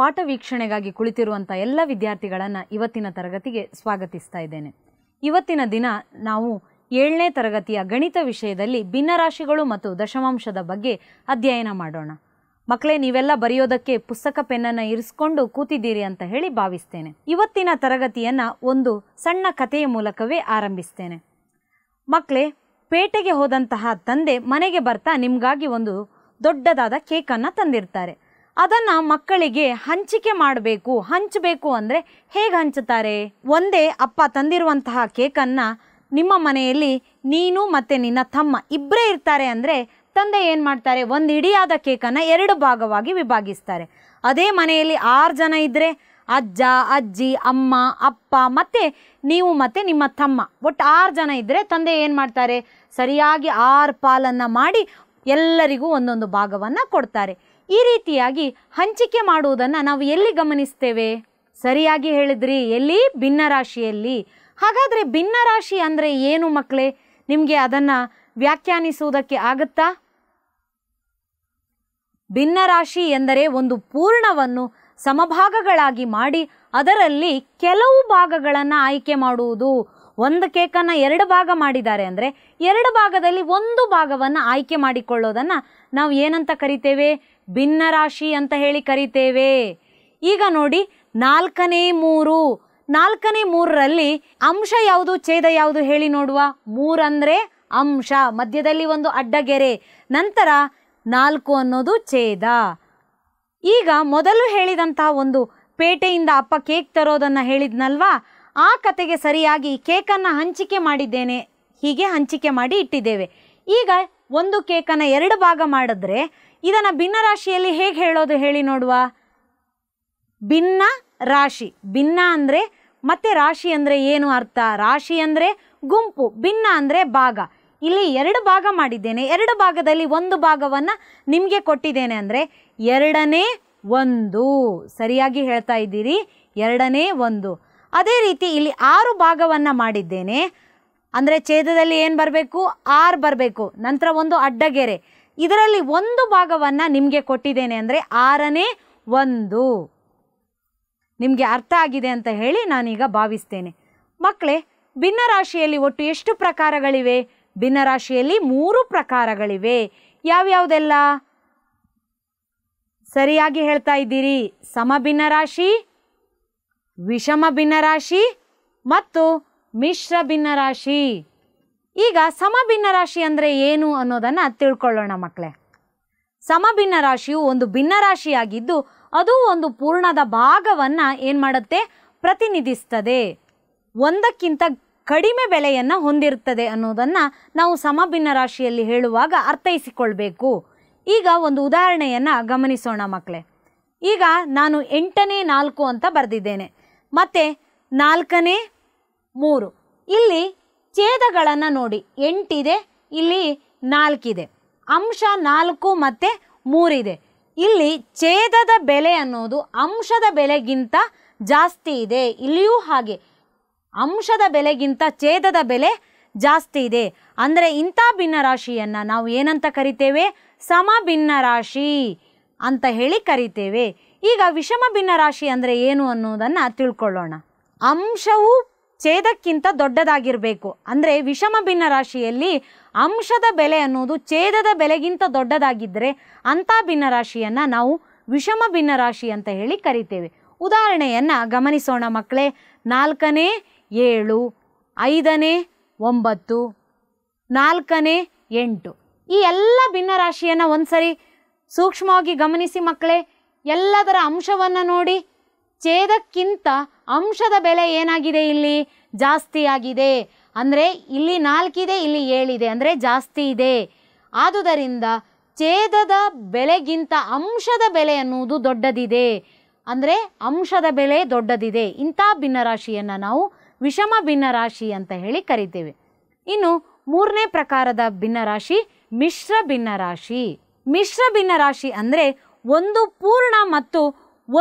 ಪಾಠ ವೀಕ್ಷಣೆಗಾಗಿ ಕುಳಿತಿರುವಂಥ ಎಲ್ಲ ವಿದ್ಯಾರ್ಥಿಗಳನ್ನು ಇವತ್ತಿನ ತರಗತಿಗೆ ಸ್ವಾಗತಿಸ್ತಾ ಇದ್ದೇನೆ ಇವತ್ತಿನ ದಿನ ನಾವು ಏಳನೇ ತರಗತಿಯ ಗಣಿತ ವಿಷಯದಲ್ಲಿ ಭಿನ್ನರಾಶಿಗಳು ಮತ್ತು ದಶಮಾಂಶದ ಬಗ್ಗೆ ಅಧ್ಯಯನ ಮಾಡೋಣ ಮಕ್ಕಳೇ ನೀವೆಲ್ಲ ಬರೆಯೋದಕ್ಕೆ ಪುಸ್ತಕ ಪೆನ್ನನ್ನು ಇರಿಸ್ಕೊಂಡು ಕೂತಿದ್ದೀರಿ ಅಂತ ಹೇಳಿ ಭಾವಿಸ್ತೇನೆ ಇವತ್ತಿನ ತರಗತಿಯನ್ನು ಒಂದು ಸಣ್ಣ ಕಥೆಯ ಮೂಲಕವೇ ಆರಂಭಿಸ್ತೇನೆ ಮಕ್ಕಳೇ ಪೇಟೆಗೆ ಹೋದಂತಹ ತಂದೆ ಮನೆಗೆ ಬರ್ತಾ ನಿಮಗಾಗಿ ಒಂದು ದೊಡ್ಡದಾದ ಕೇಕನ್ನು ತಂದಿರ್ತಾರೆ ಅದನ್ನು ಮಕ್ಕಳಿಗೆ ಹಂಚಿಕೆ ಮಾಡಬೇಕು ಹಂಚಬೇಕು ಅಂದರೆ ಹೇಗೆ ಹಂಚುತ್ತಾರೆ ಒಂದೇ ಅಪ್ಪ ತಂದಿರುವಂತಹ ಕೇಕನ್ನು ನಿಮ್ಮ ಮನೆಯಲ್ಲಿ ನೀನು ಮತ್ತು ನಿನ್ನ ತಮ್ಮ ಇಬ್ಬರೇ ಇರ್ತಾರೆ ಅಂದರೆ ತಂದೆ ಏನು ಮಾಡ್ತಾರೆ ಒಂದು ಇಡಿಯಾದ ಕೇಕನ್ನು ಎರಡು ಭಾಗವಾಗಿ ವಿಭಾಗಿಸ್ತಾರೆ ಅದೇ ಮನೆಯಲ್ಲಿ ಆರು ಜನ ಇದ್ದರೆ ಅಜ್ಜ ಅಜ್ಜಿ ಅಮ್ಮ ಅಪ್ಪ ಮತ್ತು ನೀವು ಮತ್ತು ನಿಮ್ಮ ತಮ್ಮ ಒಟ್ಟು ಆರು ಜನ ಇದ್ದರೆ ತಂದೆ ಏನು ಮಾಡ್ತಾರೆ ಸರಿಯಾಗಿ ಆರು ಪಾಲನ್ನು ಮಾಡಿ ಎಲ್ಲರಿಗೂ ಒಂದೊಂದು ಭಾಗವನ್ನು ಕೊಡ್ತಾರೆ ಈ ರೀತಿಯಾಗಿ ಹಂಚಿಕೆ ಮಾಡುವುದನ್ನು ನಾವು ಎಲ್ಲಿ ಗಮನಿಸ್ತೇವೆ ಸರಿಯಾಗಿ ಹೇಳಿದ್ರಿ ಎಲ್ಲಿ ರಾಶಿಯಲ್ಲಿ ಹಾಗಾದರೆ ಭಿನ್ನರಾಶಿ ಅಂದರೆ ಏನು ಮಕ್ಕಳೇ ನಿಮಗೆ ಅದನ್ನು ವ್ಯಾಖ್ಯಾನಿಸುವುದಕ್ಕೆ ಆಗುತ್ತಾ ಭಿನ್ನರಾಶಿ ಎಂದರೆ ಒಂದು ಪೂರ್ಣವನ್ನು ಸಮಭಾಗಗಳಾಗಿ ಮಾಡಿ ಅದರಲ್ಲಿ ಕೆಲವು ಭಾಗಗಳನ್ನು ಆಯ್ಕೆ ಮಾಡುವುದು ಒಂದು ಕೇಕನ್ನು ಎರಡು ಭಾಗ ಮಾಡಿದ್ದಾರೆ ಅಂದರೆ ಎರಡು ಭಾಗದಲ್ಲಿ ಒಂದು ಭಾಗವನ್ನು ಆಯ್ಕೆ ಮಾಡಿಕೊಳ್ಳೋದನ್ನು ನಾವು ಏನಂತ ಕರಿತೇವೆ ಭಿನ್ನ ರಾಶಿ ಅಂತ ಹೇಳಿ ಕರಿತೇವೆ ಈಗ ನೋಡಿ ನಾಲ್ಕನೇ ಮೂರು ನಾಲ್ಕನೇ ಮೂರರಲ್ಲಿ ಅಂಶ ಯಾವುದು ಛೇದ ಯಾವುದು ಹೇಳಿ ನೋಡುವ ಮೂರಂದರೆ ಅಂಶ ಮಧ್ಯದಲ್ಲಿ ಒಂದು ಅಡ್ಡಗೆರೆ ನಂತರ ನಾಲ್ಕು ಅನ್ನೋದು ಛೇದ ಈಗ ಮೊದಲು ಹೇಳಿದಂತಹ ಒಂದು ಪೇಟೆಯಿಂದ ಅಪ್ಪ ಕೇಕ್ ತರೋದನ್ನು ಹೇಳಿದ್ನಲ್ವಾ ಆ ಕತೆಗೆ ಸರಿಯಾಗಿ ಕೇಕನ್ನು ಹಂಚಿಕೆ ಮಾಡಿದ್ದೇನೆ ಹೀಗೆ ಹಂಚಿಕೆ ಮಾಡಿ ಇಟ್ಟಿದ್ದೇವೆ ಈಗ ಒಂದು ಕೇಕನ್ನು ಎರಡು ಭಾಗ ಮಾಡಿದ್ರೆ ಇದನ್ನು ಭಿನ್ನ ರಾಶಿಯಲ್ಲಿ ಹೇಗೆ ಹೇಳೋದು ಹೇಳಿ ನೋಡುವ ಭಿನ್ನ ರಾಶಿ ಭಿನ್ನ ಅಂದರೆ ಮತ್ತೆ ರಾಶಿ ಅಂದರೆ ಏನು ಅರ್ಥ ರಾಶಿ ಅಂದರೆ ಗುಂಪು ಭಿನ್ನ ಅಂದರೆ ಭಾಗ ಇಲ್ಲಿ ಎರಡು ಭಾಗ ಮಾಡಿದ್ದೇನೆ ಎರಡು ಭಾಗದಲ್ಲಿ ಒಂದು ಭಾಗವನ್ನು ನಿಮಗೆ ಕೊಟ್ಟಿದ್ದೇನೆ ಅಂದರೆ ಎರಡನೇ ಒಂದು ಸರಿಯಾಗಿ ಹೇಳ್ತಾ ಇದ್ದೀರಿ ಎರಡನೇ ಒಂದು ಅದೇ ರೀತಿ ಇಲ್ಲಿ ಆರು ಭಾಗವನ್ನು ಮಾಡಿದ್ದೇನೆ ಅಂದರೆ ಛೇದದಲ್ಲಿ ಏನು ಬರಬೇಕು ಆರು ಬರಬೇಕು ನಂತರ ಒಂದು ಅಡ್ಡಗೆರೆ ಇದರಲ್ಲಿ ಒಂದು ಭಾಗವನ್ನು ನಿಮಗೆ ಕೊಟ್ಟಿದ್ದೇನೆ ಅಂದರೆ ಆರನೇ ಒಂದು ನಿಮಗೆ ಅರ್ಥ ಆಗಿದೆ ಅಂತ ಹೇಳಿ ನಾನೀಗ ಭಾವಿಸ್ತೇನೆ ಮಕ್ಕಳೇ ಭಿನ್ನರಾಶಿಯಲ್ಲಿ ಒಟ್ಟು ಎಷ್ಟು ಪ್ರಕಾರಗಳಿವೆ ಭಿನ್ನರಾಶಿಯಲ್ಲಿ ಮೂರು ಪ್ರಕಾರಗಳಿವೆ ಯಾವ್ಯಾವುದೆಲ್ಲ ಸರಿಯಾಗಿ ಹೇಳ್ತಾ ಇದ್ದೀರಿ ಸಮಭಿನ್ನ ರಾಶಿ ವಿಷಮ ಭಿನ್ನರಾಶಿ ಮತ್ತು ಮಿಶ್ರ ಭಿನ್ನರಾಶಿ ಈಗ ಭಿನ್ನ ರಾಶಿ ಅಂದರೆ ಏನು ಅನ್ನೋದನ್ನು ತಿಳ್ಕೊಳ್ಳೋಣ ಮಕ್ಕಳೇ ಸಮಭಿನ್ನ ರಾಶಿಯು ಒಂದು ಭಿನ್ನ ರಾಶಿಯಾಗಿದ್ದು ಅದು ಒಂದು ಪೂರ್ಣದ ಭಾಗವನ್ನು ಏನು ಮಾಡುತ್ತೆ ಪ್ರತಿನಿಧಿಸ್ತದೆ ಒಂದಕ್ಕಿಂತ ಕಡಿಮೆ ಬೆಲೆಯನ್ನು ಹೊಂದಿರುತ್ತದೆ ಅನ್ನೋದನ್ನು ನಾವು ಭಿನ್ನ ರಾಶಿಯಲ್ಲಿ ಹೇಳುವಾಗ ಅರ್ಥೈಸಿಕೊಳ್ಬೇಕು ಈಗ ಒಂದು ಉದಾಹರಣೆಯನ್ನು ಗಮನಿಸೋಣ ಮಕ್ಕಳೇ ಈಗ ನಾನು ಎಂಟನೇ ನಾಲ್ಕು ಅಂತ ಬರೆದಿದ್ದೇನೆ ಮತ್ತು ನಾಲ್ಕನೇ ಮೂರು ಇಲ್ಲಿ ಛೇದಗಳನ್ನು ನೋಡಿ ಎಂಟಿದೆ ಇಲ್ಲಿ ನಾಲ್ಕಿದೆ ಅಂಶ ನಾಲ್ಕು ಮತ್ತು ಮೂರಿದೆ ಇಲ್ಲಿ ಛೇದದ ಬೆಲೆ ಅನ್ನೋದು ಅಂಶದ ಬೆಲೆಗಿಂತ ಜಾಸ್ತಿ ಇದೆ ಇಲ್ಲಿಯೂ ಹಾಗೆ ಅಂಶದ ಬೆಲೆಗಿಂತ ಛೇದದ ಬೆಲೆ ಜಾಸ್ತಿ ಇದೆ ಅಂದರೆ ಇಂಥ ಭಿನ್ನರಾಶಿಯನ್ನು ನಾವು ಏನಂತ ಕರಿತೇವೆ ಸಮ ಭಿನ್ನರಾಶಿ ಅಂತ ಹೇಳಿ ಕರಿತೇವೆ ಈಗ ವಿಷಮ ಭಿನ್ನರಾಶಿ ಅಂದರೆ ಏನು ಅನ್ನೋದನ್ನು ತಿಳ್ಕೊಳ್ಳೋಣ ಅಂಶವು ಛೇದಕ್ಕಿಂತ ದೊಡ್ಡದಾಗಿರಬೇಕು ಅಂದರೆ ವಿಷಮ ಭಿನ್ನ ರಾಶಿಯಲ್ಲಿ ಅಂಶದ ಬೆಲೆ ಅನ್ನೋದು ಛೇದದ ಬೆಲೆಗಿಂತ ದೊಡ್ಡದಾಗಿದ್ದರೆ ಅಂಥ ಭಿನ್ನರಾಶಿಯನ್ನು ನಾವು ವಿಷಮ ಭಿನ್ನರಾಶಿ ಅಂತ ಹೇಳಿ ಕರಿತೇವೆ ಉದಾಹರಣೆಯನ್ನು ಗಮನಿಸೋಣ ಮಕ್ಕಳೇ ನಾಲ್ಕನೇ ಏಳು ಐದನೇ ಒಂಬತ್ತು ನಾಲ್ಕನೇ ಎಂಟು ಈ ಎಲ್ಲ ಭಿನ್ನರಾಶಿಯನ್ನು ಒಂದು ಸರಿ ಸೂಕ್ಷ್ಮವಾಗಿ ಗಮನಿಸಿ ಮಕ್ಕಳೇ ಎಲ್ಲದರ ಅಂಶವನ್ನು ನೋಡಿ ಛೇದಕ್ಕಿಂತ ಅಂಶದ ಬೆಲೆ ಏನಾಗಿದೆ ಇಲ್ಲಿ ಜಾಸ್ತಿ ಆಗಿದೆ ಅಂದರೆ ಇಲ್ಲಿ ನಾಲ್ಕಿದೆ ಇಲ್ಲಿ ಏಳಿದೆ ಅಂದರೆ ಜಾಸ್ತಿ ಇದೆ ಆದುದರಿಂದ ಛೇದದ ಬೆಲೆಗಿಂತ ಅಂಶದ ಬೆಲೆ ಅನ್ನುವುದು ದೊಡ್ಡದಿದೆ ಅಂದರೆ ಅಂಶದ ಬೆಲೆ ದೊಡ್ಡದಿದೆ ಇಂಥ ಭಿನ್ನರಾಶಿಯನ್ನು ನಾವು ವಿಷಮ ಭಿನ್ನರಾಶಿ ಅಂತ ಹೇಳಿ ಕರಿತೇವೆ ಇನ್ನು ಮೂರನೇ ಪ್ರಕಾರದ ಭಿನ್ನರಾಶಿ ಮಿಶ್ರ ಭಿನ್ನರಾಶಿ ಮಿಶ್ರ ಭಿನ್ನರಾಶಿ ಅಂದರೆ ಒಂದು ಪೂರ್ಣ ಮತ್ತು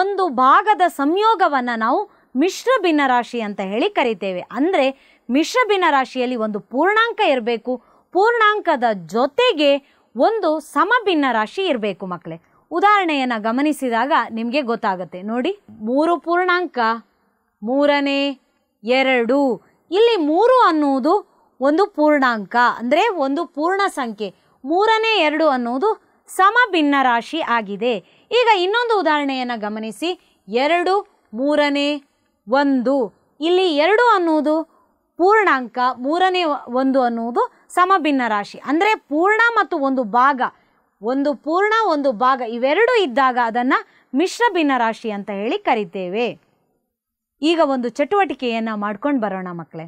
ಒಂದು ಭಾಗದ ಸಂಯೋಗವನ್ನು ನಾವು ಮಿಶ್ರ ಭಿನ್ನರಾಶಿ ಅಂತ ಹೇಳಿ ಕರಿತೇವೆ ಅಂದರೆ ಮಿಶ್ರ ಭಿನ್ನರಾಶಿಯಲ್ಲಿ ಒಂದು ಪೂರ್ಣಾಂಕ ಇರಬೇಕು ಪೂರ್ಣಾಂಕದ ಜೊತೆಗೆ ಒಂದು ಸಮಭಿನ್ನ ರಾಶಿ ಇರಬೇಕು ಮಕ್ಕಳೇ ಉದಾಹರಣೆಯನ್ನು ಗಮನಿಸಿದಾಗ ನಿಮಗೆ ಗೊತ್ತಾಗುತ್ತೆ ನೋಡಿ ಮೂರು ಪೂರ್ಣಾಂಕ ಮೂರನೇ ಎರಡು ಇಲ್ಲಿ ಮೂರು ಅನ್ನುವುದು ಒಂದು ಪೂರ್ಣಾಂಕ ಅಂದರೆ ಒಂದು ಪೂರ್ಣ ಸಂಖ್ಯೆ ಮೂರನೇ ಎರಡು ಅನ್ನುವುದು ಸಮಭಿನ್ನ ರಾಶಿ ಆಗಿದೆ ಈಗ ಇನ್ನೊಂದು ಉದಾಹರಣೆಯನ್ನು ಗಮನಿಸಿ ಎರಡು ಮೂರನೇ ಒಂದು ಇಲ್ಲಿ ಎರಡು ಅನ್ನುವುದು ಪೂರ್ಣಾಂಕ ಮೂರನೇ ಒಂದು ಅನ್ನುವುದು ಸಮಭಿನ್ನ ರಾಶಿ ಅಂದರೆ ಪೂರ್ಣ ಮತ್ತು ಒಂದು ಭಾಗ ಒಂದು ಪೂರ್ಣ ಒಂದು ಭಾಗ ಇವೆರಡು ಇದ್ದಾಗ ಅದನ್ನು ಮಿಶ್ರ ಭಿನ್ನ ರಾಶಿ ಅಂತ ಹೇಳಿ ಕರಿತೇವೆ ಈಗ ಒಂದು ಚಟುವಟಿಕೆಯನ್ನು ಮಾಡ್ಕೊಂಡು ಬರೋಣ ಮಕ್ಕಳೇ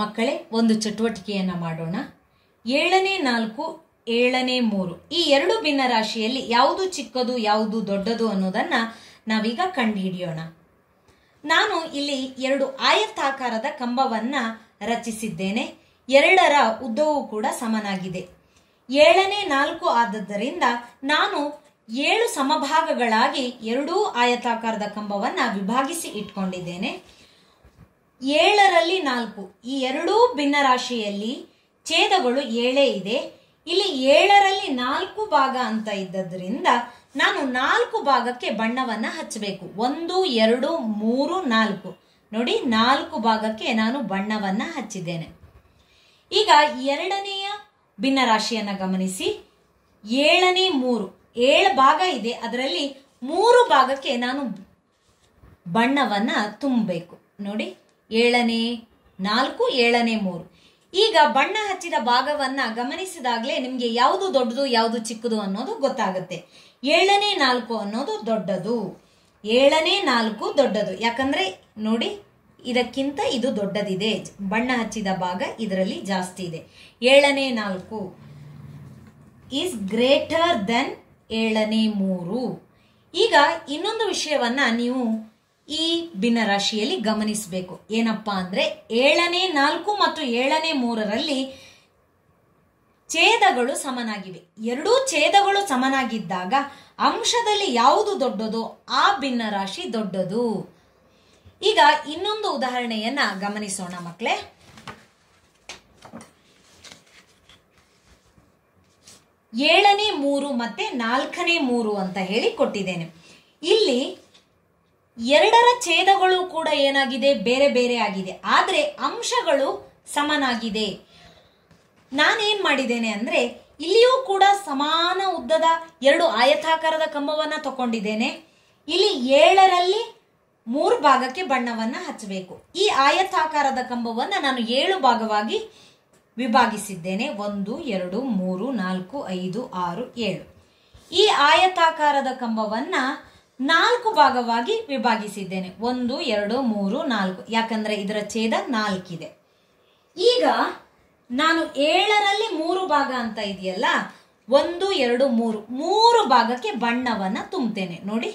ಮಕ್ಕಳೇ ಒಂದು ಚಟುವಟಿಕೆಯನ್ನು ಮಾಡೋಣ ಏಳನೇ ನಾಲ್ಕು ಏಳನೇ ಮೂರು ಈ ಎರಡು ಭಿನ್ನ ರಾಶಿಯಲ್ಲಿ ಯಾವುದು ಚಿಕ್ಕದು ಯಾವುದು ದೊಡ್ಡದು ಅನ್ನೋದನ್ನು ನಾವೀಗ ಕಂಡುಹಿಡಿಯೋಣ ನಾನು ಇಲ್ಲಿ ಎರಡು ಆಯತಾಕಾರದ ಕಂಬವನ್ನ ರಚಿಸಿದ್ದೇನೆ ಎರಡರ ಉದ್ದವೂ ಕೂಡ ಸಮನಾಗಿದೆ ಏಳನೇ ನಾಲ್ಕು ಆದದ್ದರಿಂದ ನಾನು ಏಳು ಸಮಭಾಗಗಳಾಗಿ ಎರಡೂ ಆಯತಾಕಾರದ ಕಂಬವನ್ನ ವಿಭಾಗಿಸಿ ಇಟ್ಕೊಂಡಿದ್ದೇನೆ ಏಳರಲ್ಲಿ ನಾಲ್ಕು ಈ ಎರಡೂ ಭಿನ್ನರಾಶಿಯಲ್ಲಿ ಛೇದಗಳು ಏಳೇ ಇದೆ ಇಲ್ಲಿ ಏಳರಲ್ಲಿ ನಾಲ್ಕು ಭಾಗ ಅಂತ ಇದ್ದದರಿಂದ ನಾನು ನಾಲ್ಕು ಭಾಗಕ್ಕೆ ಬಣ್ಣವನ್ನ ಹಚ್ಚಬೇಕು ಒಂದು ಎರಡು ಮೂರು ನಾಲ್ಕು ನೋಡಿ ನಾಲ್ಕು ಭಾಗಕ್ಕೆ ನಾನು ಬಣ್ಣವನ್ನ ಹಚ್ಚಿದ್ದೇನೆ ಈಗ ಎರಡನೆಯ ಭಿನ್ನರಾಶಿಯನ್ನು ಗಮನಿಸಿ ಏಳನೇ ಮೂರು ಏಳು ಭಾಗ ಇದೆ ಅದರಲ್ಲಿ ಮೂರು ಭಾಗಕ್ಕೆ ನಾನು ಬಣ್ಣವನ್ನ ತುಂಬಬೇಕು ನೋಡಿ ಏಳನೇ ನಾಲ್ಕು ಏಳನೇ ಮೂರು ಈಗ ಬಣ್ಣ ಹಚ್ಚಿದ ಭಾಗವನ್ನ ಗಮನಿಸಿದಾಗಲೇ ನಿಮಗೆ ಯಾವುದು ದೊಡ್ಡದು ಯಾವುದು ಚಿಕ್ಕದು ಅನ್ನೋದು ಗೊತ್ತಾಗುತ್ತೆ ಏಳನೇ ನಾಲ್ಕು ಅನ್ನೋದು ದೊಡ್ಡದು ಏಳನೇ ನಾಲ್ಕು ದೊಡ್ಡದು ಯಾಕಂದ್ರೆ ನೋಡಿ ಇದಕ್ಕಿಂತ ಇದು ದೊಡ್ಡದಿದೆ ಬಣ್ಣ ಹಚ್ಚಿದ ಭಾಗ ಇದರಲ್ಲಿ ಜಾಸ್ತಿ ಇದೆ ಏಳನೇ ನಾಲ್ಕು ಈಸ್ ಗ್ರೇಟರ್ ದೆನ್ ಏಳನೇ ಮೂರು ಈಗ ಇನ್ನೊಂದು ವಿಷಯವನ್ನ ನೀವು ಈ ಭಿನ್ನರಾಶಿಯಲ್ಲಿ ಗಮನಿಸಬೇಕು ಏನಪ್ಪಾ ಅಂದ್ರೆ ಏಳನೇ ನಾಲ್ಕು ಮತ್ತು ಏಳನೇ ಮೂರರಲ್ಲಿ ಛೇದಗಳು ಸಮನಾಗಿವೆ ಎರಡೂ ಛೇದಗಳು ಸಮನಾಗಿದ್ದಾಗ ಅಂಶದಲ್ಲಿ ಯಾವುದು ದೊಡ್ಡದು ಆ ಭಿನ್ನರಾಶಿ ದೊಡ್ಡದು ಈಗ ಇನ್ನೊಂದು ಉದಾಹರಣೆಯನ್ನ ಗಮನಿಸೋಣ ಮಕ್ಕಳೇ ಏಳನೇ ಮೂರು ಮತ್ತೆ ನಾಲ್ಕನೇ ಮೂರು ಅಂತ ಹೇಳಿ ಕೊಟ್ಟಿದ್ದೇನೆ ಇಲ್ಲಿ ಎರಡರ ಛೇದಗಳು ಕೂಡ ಏನಾಗಿದೆ ಬೇರೆ ಬೇರೆ ಆಗಿದೆ ಆದರೆ ಅಂಶಗಳು ಸಮನಾಗಿದೆ ನಾನೇನ್ ಮಾಡಿದ್ದೇನೆ ಅಂದ್ರೆ ಇಲ್ಲಿಯೂ ಕೂಡ ಸಮಾನ ಉದ್ದದ ಎರಡು ಆಯತಾಕಾರದ ಕಂಬವನ್ನ ತಗೊಂಡಿದ್ದೇನೆ ಇಲ್ಲಿ ಏಳರಲ್ಲಿ ಮೂರು ಭಾಗಕ್ಕೆ ಬಣ್ಣವನ್ನ ಹಚ್ಚಬೇಕು ಈ ಆಯತಾಕಾರದ ಕಂಬವನ್ನ ನಾನು ಏಳು ಭಾಗವಾಗಿ ವಿಭಾಗಿಸಿದ್ದೇನೆ ಒಂದು ಎರಡು ಮೂರು ನಾಲ್ಕು ಐದು ಆರು ಏಳು ಈ ಆಯತಾಕಾರದ ಕಂಬವನ್ನು ನಾಲ್ಕು ಭಾಗವಾಗಿ ವಿಭಾಗಿಸಿದ್ದೇನೆ ಒಂದು ಎರಡು ಮೂರು ನಾಲ್ಕು ಯಾಕಂದ್ರೆ ಇದರ ಛೇದ ನಾಲ್ಕಿದೆ ಈಗ ನಾನು ಏಳರಲ್ಲಿ ಮೂರು ಭಾಗ ಅಂತ ಇದೆಯಲ್ಲ ಒಂದು ಎರಡು ಮೂರು ಮೂರು ಭಾಗಕ್ಕೆ ಬಣ್ಣವನ್ನು ತುಂಬುತ್ತೇನೆ ನೋಡಿ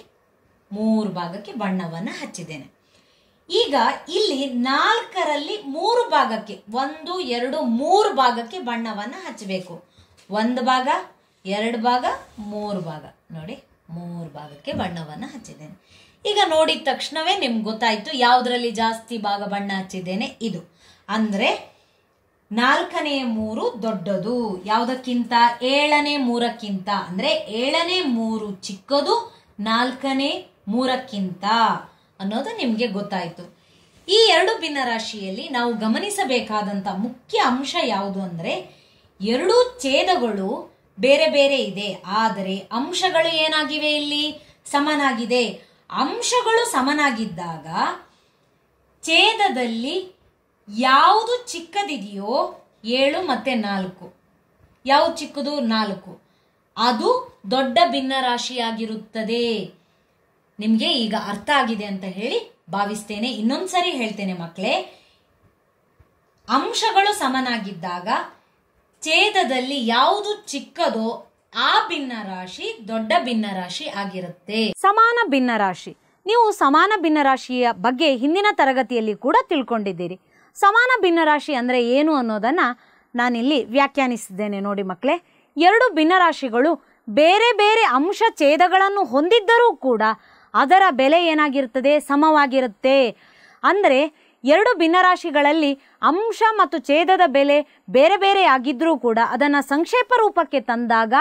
ಮೂರು ಭಾಗಕ್ಕೆ ಬಣ್ಣವನ್ನು ಹಚ್ಚಿದ್ದೇನೆ ಈಗ ಇಲ್ಲಿ ನಾಲ್ಕರಲ್ಲಿ ಮೂರು ಭಾಗಕ್ಕೆ ಒಂದು ಎರಡು ಮೂರು ಭಾಗಕ್ಕೆ ಬಣ್ಣವನ್ನು ಹಚ್ಚಬೇಕು ಒಂದು ಭಾಗ ಎರಡು ಭಾಗ ಮೂರು ಭಾಗ ನೋಡಿ ಮೂರು ಭಾಗಕ್ಕೆ ಬಣ್ಣವನ್ನು ಹಚ್ಚಿದ್ದೇನೆ ಈಗ ನೋಡಿದ ತಕ್ಷಣವೇ ನಿಮ್ಗೆ ಗೊತ್ತಾಯಿತು ಯಾವುದರಲ್ಲಿ ಜಾಸ್ತಿ ಭಾಗ ಬಣ್ಣ ಹಚ್ಚಿದ್ದೇನೆ ಇದು ಅಂದರೆ ನಾಲ್ಕನೇ ಮೂರು ದೊಡ್ಡದು ಯಾವುದಕ್ಕಿಂತ ಏಳನೇ ಮೂರಕ್ಕಿಂತ ಅಂದರೆ ಏಳನೇ ಮೂರು ಚಿಕ್ಕದು ನಾಲ್ಕನೇ ಮೂರಕ್ಕಿಂತ ಅನ್ನೋದು ನಿಮಗೆ ಗೊತ್ತಾಯಿತು ಈ ಎರಡು ಭಿನ್ನರಾಶಿಯಲ್ಲಿ ನಾವು ಗಮನಿಸಬೇಕಾದಂಥ ಮುಖ್ಯ ಅಂಶ ಯಾವುದು ಅಂದರೆ ಎರಡೂ ಛೇದಗಳು ಬೇರೆ ಬೇರೆ ಇದೆ ಆದರೆ ಅಂಶಗಳು ಏನಾಗಿವೆ ಇಲ್ಲಿ ಸಮನಾಗಿದೆ ಅಂಶಗಳು ಸಮನಾಗಿದ್ದಾಗ ಛೇದದಲ್ಲಿ ಯಾವುದು ಚಿಕ್ಕದಿದೆಯೋ ಏಳು ಮತ್ತೆ ನಾಲ್ಕು ಯಾವುದು ಚಿಕ್ಕದು ನಾಲ್ಕು ಅದು ದೊಡ್ಡ ಭಿನ್ನರಾಶಿಯಾಗಿರುತ್ತದೆ ನಿಮಗೆ ಈಗ ಅರ್ಥ ಆಗಿದೆ ಅಂತ ಹೇಳಿ ಭಾವಿಸ್ತೇನೆ ಇನ್ನೊಂದ್ಸರಿ ಹೇಳ್ತೇನೆ ಮಕ್ಕಳೇ ಅಂಶಗಳು ಸಮನಾಗಿದ್ದಾಗ ಛೇದದಲ್ಲಿ ಯಾವುದು ಚಿಕ್ಕದೋ ಆ ಭಿನ್ನರಾಶಿ ದೊಡ್ಡ ಭಿನ್ನರಾಶಿ ಆಗಿರುತ್ತೆ ಸಮಾನ ಭಿನ್ನರಾಶಿ ನೀವು ಸಮಾನ ಭಿನ್ನರಾಶಿಯ ಬಗ್ಗೆ ಹಿಂದಿನ ತರಗತಿಯಲ್ಲಿ ಕೂಡ ತಿಳ್ಕೊಂಡಿದ್ದೀರಿ ಸಮಾನ ಭಿನ್ನರಾಶಿ ಅಂದರೆ ಏನು ಅನ್ನೋದನ್ನು ನಾನಿಲ್ಲಿ ವ್ಯಾಖ್ಯಾನಿಸಿದ್ದೇನೆ ನೋಡಿ ಮಕ್ಕಳೇ ಎರಡು ಭಿನ್ನರಾಶಿಗಳು ಬೇರೆ ಬೇರೆ ಅಂಶ ಛೇದಗಳನ್ನು ಹೊಂದಿದ್ದರೂ ಕೂಡ ಅದರ ಬೆಲೆ ಏನಾಗಿರ್ತದೆ ಸಮವಾಗಿರುತ್ತೆ ಅಂದರೆ ಎರಡು ಭಿನ್ನರಾಶಿಗಳಲ್ಲಿ ಅಂಶ ಮತ್ತು ಛೇದದ ಬೆಲೆ ಬೇರೆ ಬೇರೆ ಆಗಿದ್ರೂ ಕೂಡ ಅದನ್ನು ಸಂಕ್ಷೇಪ ರೂಪಕ್ಕೆ ತಂದಾಗ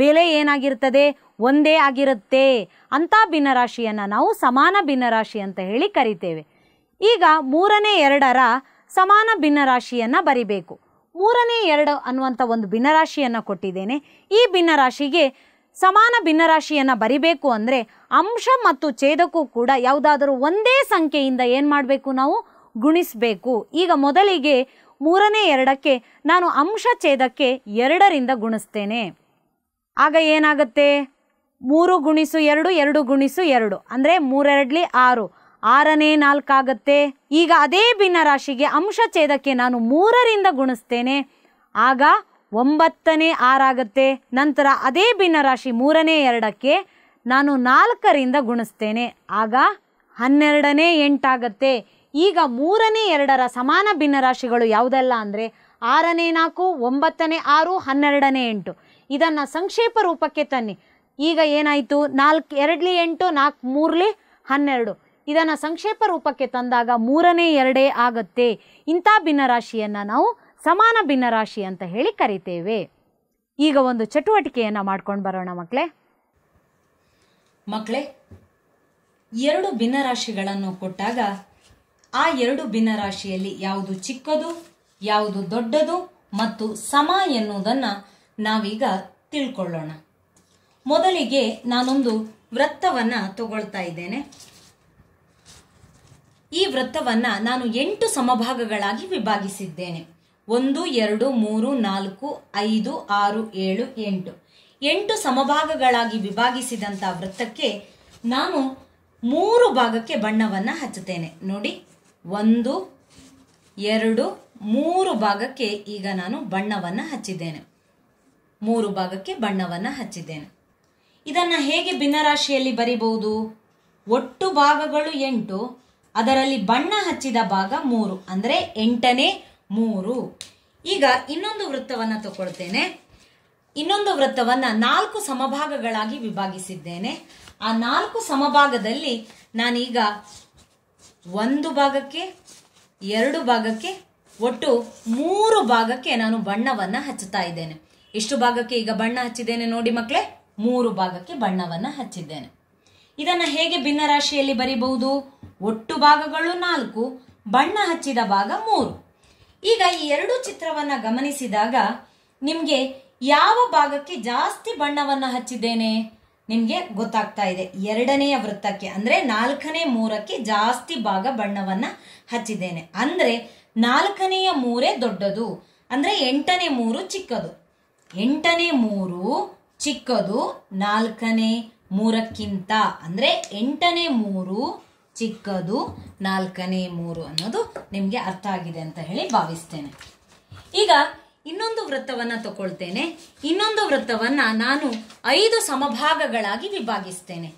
ಬೆಲೆ ಏನಾಗಿರ್ತದೆ ಒಂದೇ ಆಗಿರುತ್ತೆ ಅಂಥ ಭಿನ್ನರಾಶಿಯನ್ನು ನಾವು ಸಮಾನ ಭಿನ್ನರಾಶಿ ಅಂತ ಹೇಳಿ ಕರಿತೇವೆ ಈಗ ಮೂರನೇ ಎರಡರ ಸಮಾನ ಭಿನ್ನರಾಶಿಯನ್ನು ಬರಿಬೇಕು ಮೂರನೇ ಎರಡು ಅನ್ನುವಂಥ ಒಂದು ಭಿನ್ನರಾಶಿಯನ್ನು ಕೊಟ್ಟಿದ್ದೇನೆ ಈ ಭಿನ್ನರಾಶಿಗೆ ಸಮಾನ ಭಿನ್ನರಾಶಿಯನ್ನು ಬರಿಬೇಕು ಅಂದರೆ ಅಂಶ ಮತ್ತು ಛೇದಕ್ಕೂ ಕೂಡ ಯಾವುದಾದರೂ ಒಂದೇ ಸಂಖ್ಯೆಯಿಂದ ಏನು ಮಾಡಬೇಕು ನಾವು ಗುಣಿಸಬೇಕು ಈಗ ಮೊದಲಿಗೆ ಮೂರನೇ ಎರಡಕ್ಕೆ ನಾನು ಅಂಶ ಛೇದಕ್ಕೆ ಎರಡರಿಂದ ಗುಣಿಸ್ತೇನೆ ಆಗ ಏನಾಗುತ್ತೆ ಮೂರು ಗುಣಿಸು ಎರಡು ಎರಡು ಗುಣಿಸು ಎರಡು ಅಂದರೆ ಮೂರೆರಡ್ಲಿ ಆರು ಆರನೇ ನಾಲ್ಕಾಗತ್ತೆ ಈಗ ಅದೇ ಭಿನ್ನರಾಶಿಗೆ ಅಂಶ ಛೇದಕ್ಕೆ ನಾನು ಮೂರರಿಂದ ಗುಣಿಸ್ತೇನೆ ಆಗ ಒಂಬತ್ತನೇ ಆರಾಗತ್ತೆ ನಂತರ ಅದೇ ಭಿನ್ನರಾಶಿ ಮೂರನೇ ಎರಡಕ್ಕೆ ನಾನು ನಾಲ್ಕರಿಂದ ಗುಣಿಸ್ತೇನೆ ಆಗ ಹನ್ನೆರಡನೇ ಎಂಟಾಗತ್ತೆ ಈಗ ಮೂರನೇ ಎರಡರ ಸಮಾನ ಭಿನ್ನರಾಶಿಗಳು ಯಾವುದೆಲ್ಲ ಅಂದರೆ ಆರನೇ ನಾಲ್ಕು ಒಂಬತ್ತನೇ ಆರು ಹನ್ನೆರಡನೇ ಎಂಟು ಇದನ್ನು ಸಂಕ್ಷೇಪ ರೂಪಕ್ಕೆ ತನ್ನಿ ಈಗ ಏನಾಯಿತು ನಾಲ್ಕು ಎರಡಲಿ ಎಂಟು ನಾಲ್ಕು ಮೂರಲಿ ಹನ್ನೆರಡು ಇದನ್ನು ಸಂಕ್ಷೇಪ ರೂಪಕ್ಕೆ ತಂದಾಗ ಮೂರನೇ ಎರಡೇ ಆಗತ್ತೆ ಇಂಥ ಭಿನ್ನರಾಶಿಯನ್ನು ನಾವು ಸಮಾನ ಭಿನ್ನರಾಶಿ ಅಂತ ಹೇಳಿ ಕರಿತೇವೆ ಈಗ ಒಂದು ಚಟುವಟಿಕೆಯನ್ನು ಮಾಡ್ಕೊಂಡು ಬರೋಣ ಮಕ್ಕಳೇ ಮಕ್ಕಳೇ ಎರಡು ಭಿನ್ನರಾಶಿಗಳನ್ನು ಕೊಟ್ಟಾಗ ಆ ಎರಡು ಭಿನ್ನರಾಶಿಯಲ್ಲಿ ಯಾವುದು ಚಿಕ್ಕದು ಯಾವುದು ದೊಡ್ಡದು ಮತ್ತು ಸಮ ಎನ್ನುವುದನ್ನು ನಾವೀಗ ತಿಳ್ಕೊಳ್ಳೋಣ ಮೊದಲಿಗೆ ನಾನೊಂದು ವೃತ್ತವನ್ನು ತಗೊಳ್ತಾ ಇದ್ದೇನೆ ಈ ವೃತ್ತವನ್ನು ನಾನು ಎಂಟು ಸಮಭಾಗಗಳಾಗಿ ವಿಭಾಗಿಸಿದ್ದೇನೆ ಒಂದು ಎರಡು ಮೂರು ನಾಲ್ಕು ಐದು ಆರು ಏಳು ಎಂಟು ಎಂಟು ಸಮಭಾಗಗಳಾಗಿ ವಿಭಾಗಿಸಿದಂಥ ವೃತ್ತಕ್ಕೆ ನಾನು ಮೂರು ಭಾಗಕ್ಕೆ ಬಣ್ಣವನ್ನು ಹಚ್ಚುತ್ತೇನೆ ನೋಡಿ ಒಂದು ಎರಡು ಮೂರು ಭಾಗಕ್ಕೆ ಈಗ ನಾನು ಬಣ್ಣವನ್ನು ಹಚ್ಚಿದ್ದೇನೆ ಮೂರು ಭಾಗಕ್ಕೆ ಬಣ್ಣವನ್ನು ಹಚ್ಚಿದ್ದೇನೆ ಇದನ್ನು ಹೇಗೆ ಭಿನ್ನರಾಶಿಯಲ್ಲಿ ಬರಿಬಹುದು ಒಟ್ಟು ಭಾಗಗಳು ಎಂಟು ಅದರಲ್ಲಿ ಬಣ್ಣ ಹಚ್ಚಿದ ಭಾಗ ಮೂರು ಅಂದರೆ ಎಂಟನೇ ಮೂರು ಈಗ ಇನ್ನೊಂದು ವೃತ್ತವನ್ನು ತಗೊಳ್ತೇನೆ ಇನ್ನೊಂದು ವೃತ್ತವನ್ನು ನಾಲ್ಕು ಸಮಭಾಗಗಳಾಗಿ ವಿಭಾಗಿಸಿದ್ದೇನೆ ಆ ನಾಲ್ಕು ಸಮಭಾಗದಲ್ಲಿ ನಾನೀಗ ಒಂದು ಭಾಗಕ್ಕೆ ಎರಡು ಭಾಗಕ್ಕೆ ಒಟ್ಟು ಮೂರು ಭಾಗಕ್ಕೆ ನಾನು ಬಣ್ಣವನ್ನು ಹಚ್ಚುತ್ತಾ ಇದ್ದೇನೆ ಎಷ್ಟು ಭಾಗಕ್ಕೆ ಈಗ ಬಣ್ಣ ಹಚ್ಚಿದ್ದೇನೆ ನೋಡಿ ಮಕ್ಕಳೇ ಮೂರು ಭಾಗಕ್ಕೆ ಬಣ್ಣವನ್ನು ಹಚ್ಚಿದ್ದೇನೆ ಇದನ್ನು ಹೇಗೆ ಭಿನ್ನರಾಶಿಯಲ್ಲಿ ಬರಿಬಹುದು ಒಟ್ಟು ಭಾಗಗಳು ನಾಲ್ಕು ಬಣ್ಣ ಹಚ್ಚಿದ ಭಾಗ ಮೂರು ಈಗ ಈ ಎರಡು ಚಿತ್ರವನ್ನು ಗಮನಿಸಿದಾಗ ನಿಮಗೆ ಯಾವ ಭಾಗಕ್ಕೆ ಜಾಸ್ತಿ ಬಣ್ಣವನ್ನು ಹಚ್ಚಿದ್ದೇನೆ ನಿಮಗೆ ಗೊತ್ತಾಗ್ತಾ ಇದೆ ಎರಡನೆಯ ವೃತ್ತಕ್ಕೆ ಅಂದರೆ ನಾಲ್ಕನೇ ಮೂರಕ್ಕೆ ಜಾಸ್ತಿ ಭಾಗ ಬಣ್ಣವನ್ನು ಹಚ್ಚಿದ್ದೇನೆ ಅಂದರೆ ನಾಲ್ಕನೆಯ ಮೂರೇ ದೊಡ್ಡದು ಅಂದರೆ ಎಂಟನೇ ಮೂರು ಚಿಕ್ಕದು ಎಂಟನೇ ಮೂರು ಚಿಕ್ಕದು ನಾಲ್ಕನೇ ಮೂರಕ್ಕಿಂತ ಅಂದರೆ ಎಂಟನೇ ಮೂರು ಚಿಕ್ಕದು ನಾಲ್ಕನೇ ಮೂರು ಅನ್ನೋದು ನಿಮಗೆ ಅರ್ಥ ಆಗಿದೆ ಅಂತ ಹೇಳಿ ಭಾವಿಸ್ತೇನೆ ಈಗ ಇನ್ನೊಂದು ವೃತ್ತವನ್ನು ತಗೊಳ್ತೇನೆ ಇನ್ನೊಂದು ವೃತ್ತವನ್ನು ನಾನು ಐದು ಸಮಭಾಗಗಳಾಗಿ ವಿಭಾಗಿಸ್ತೇನೆ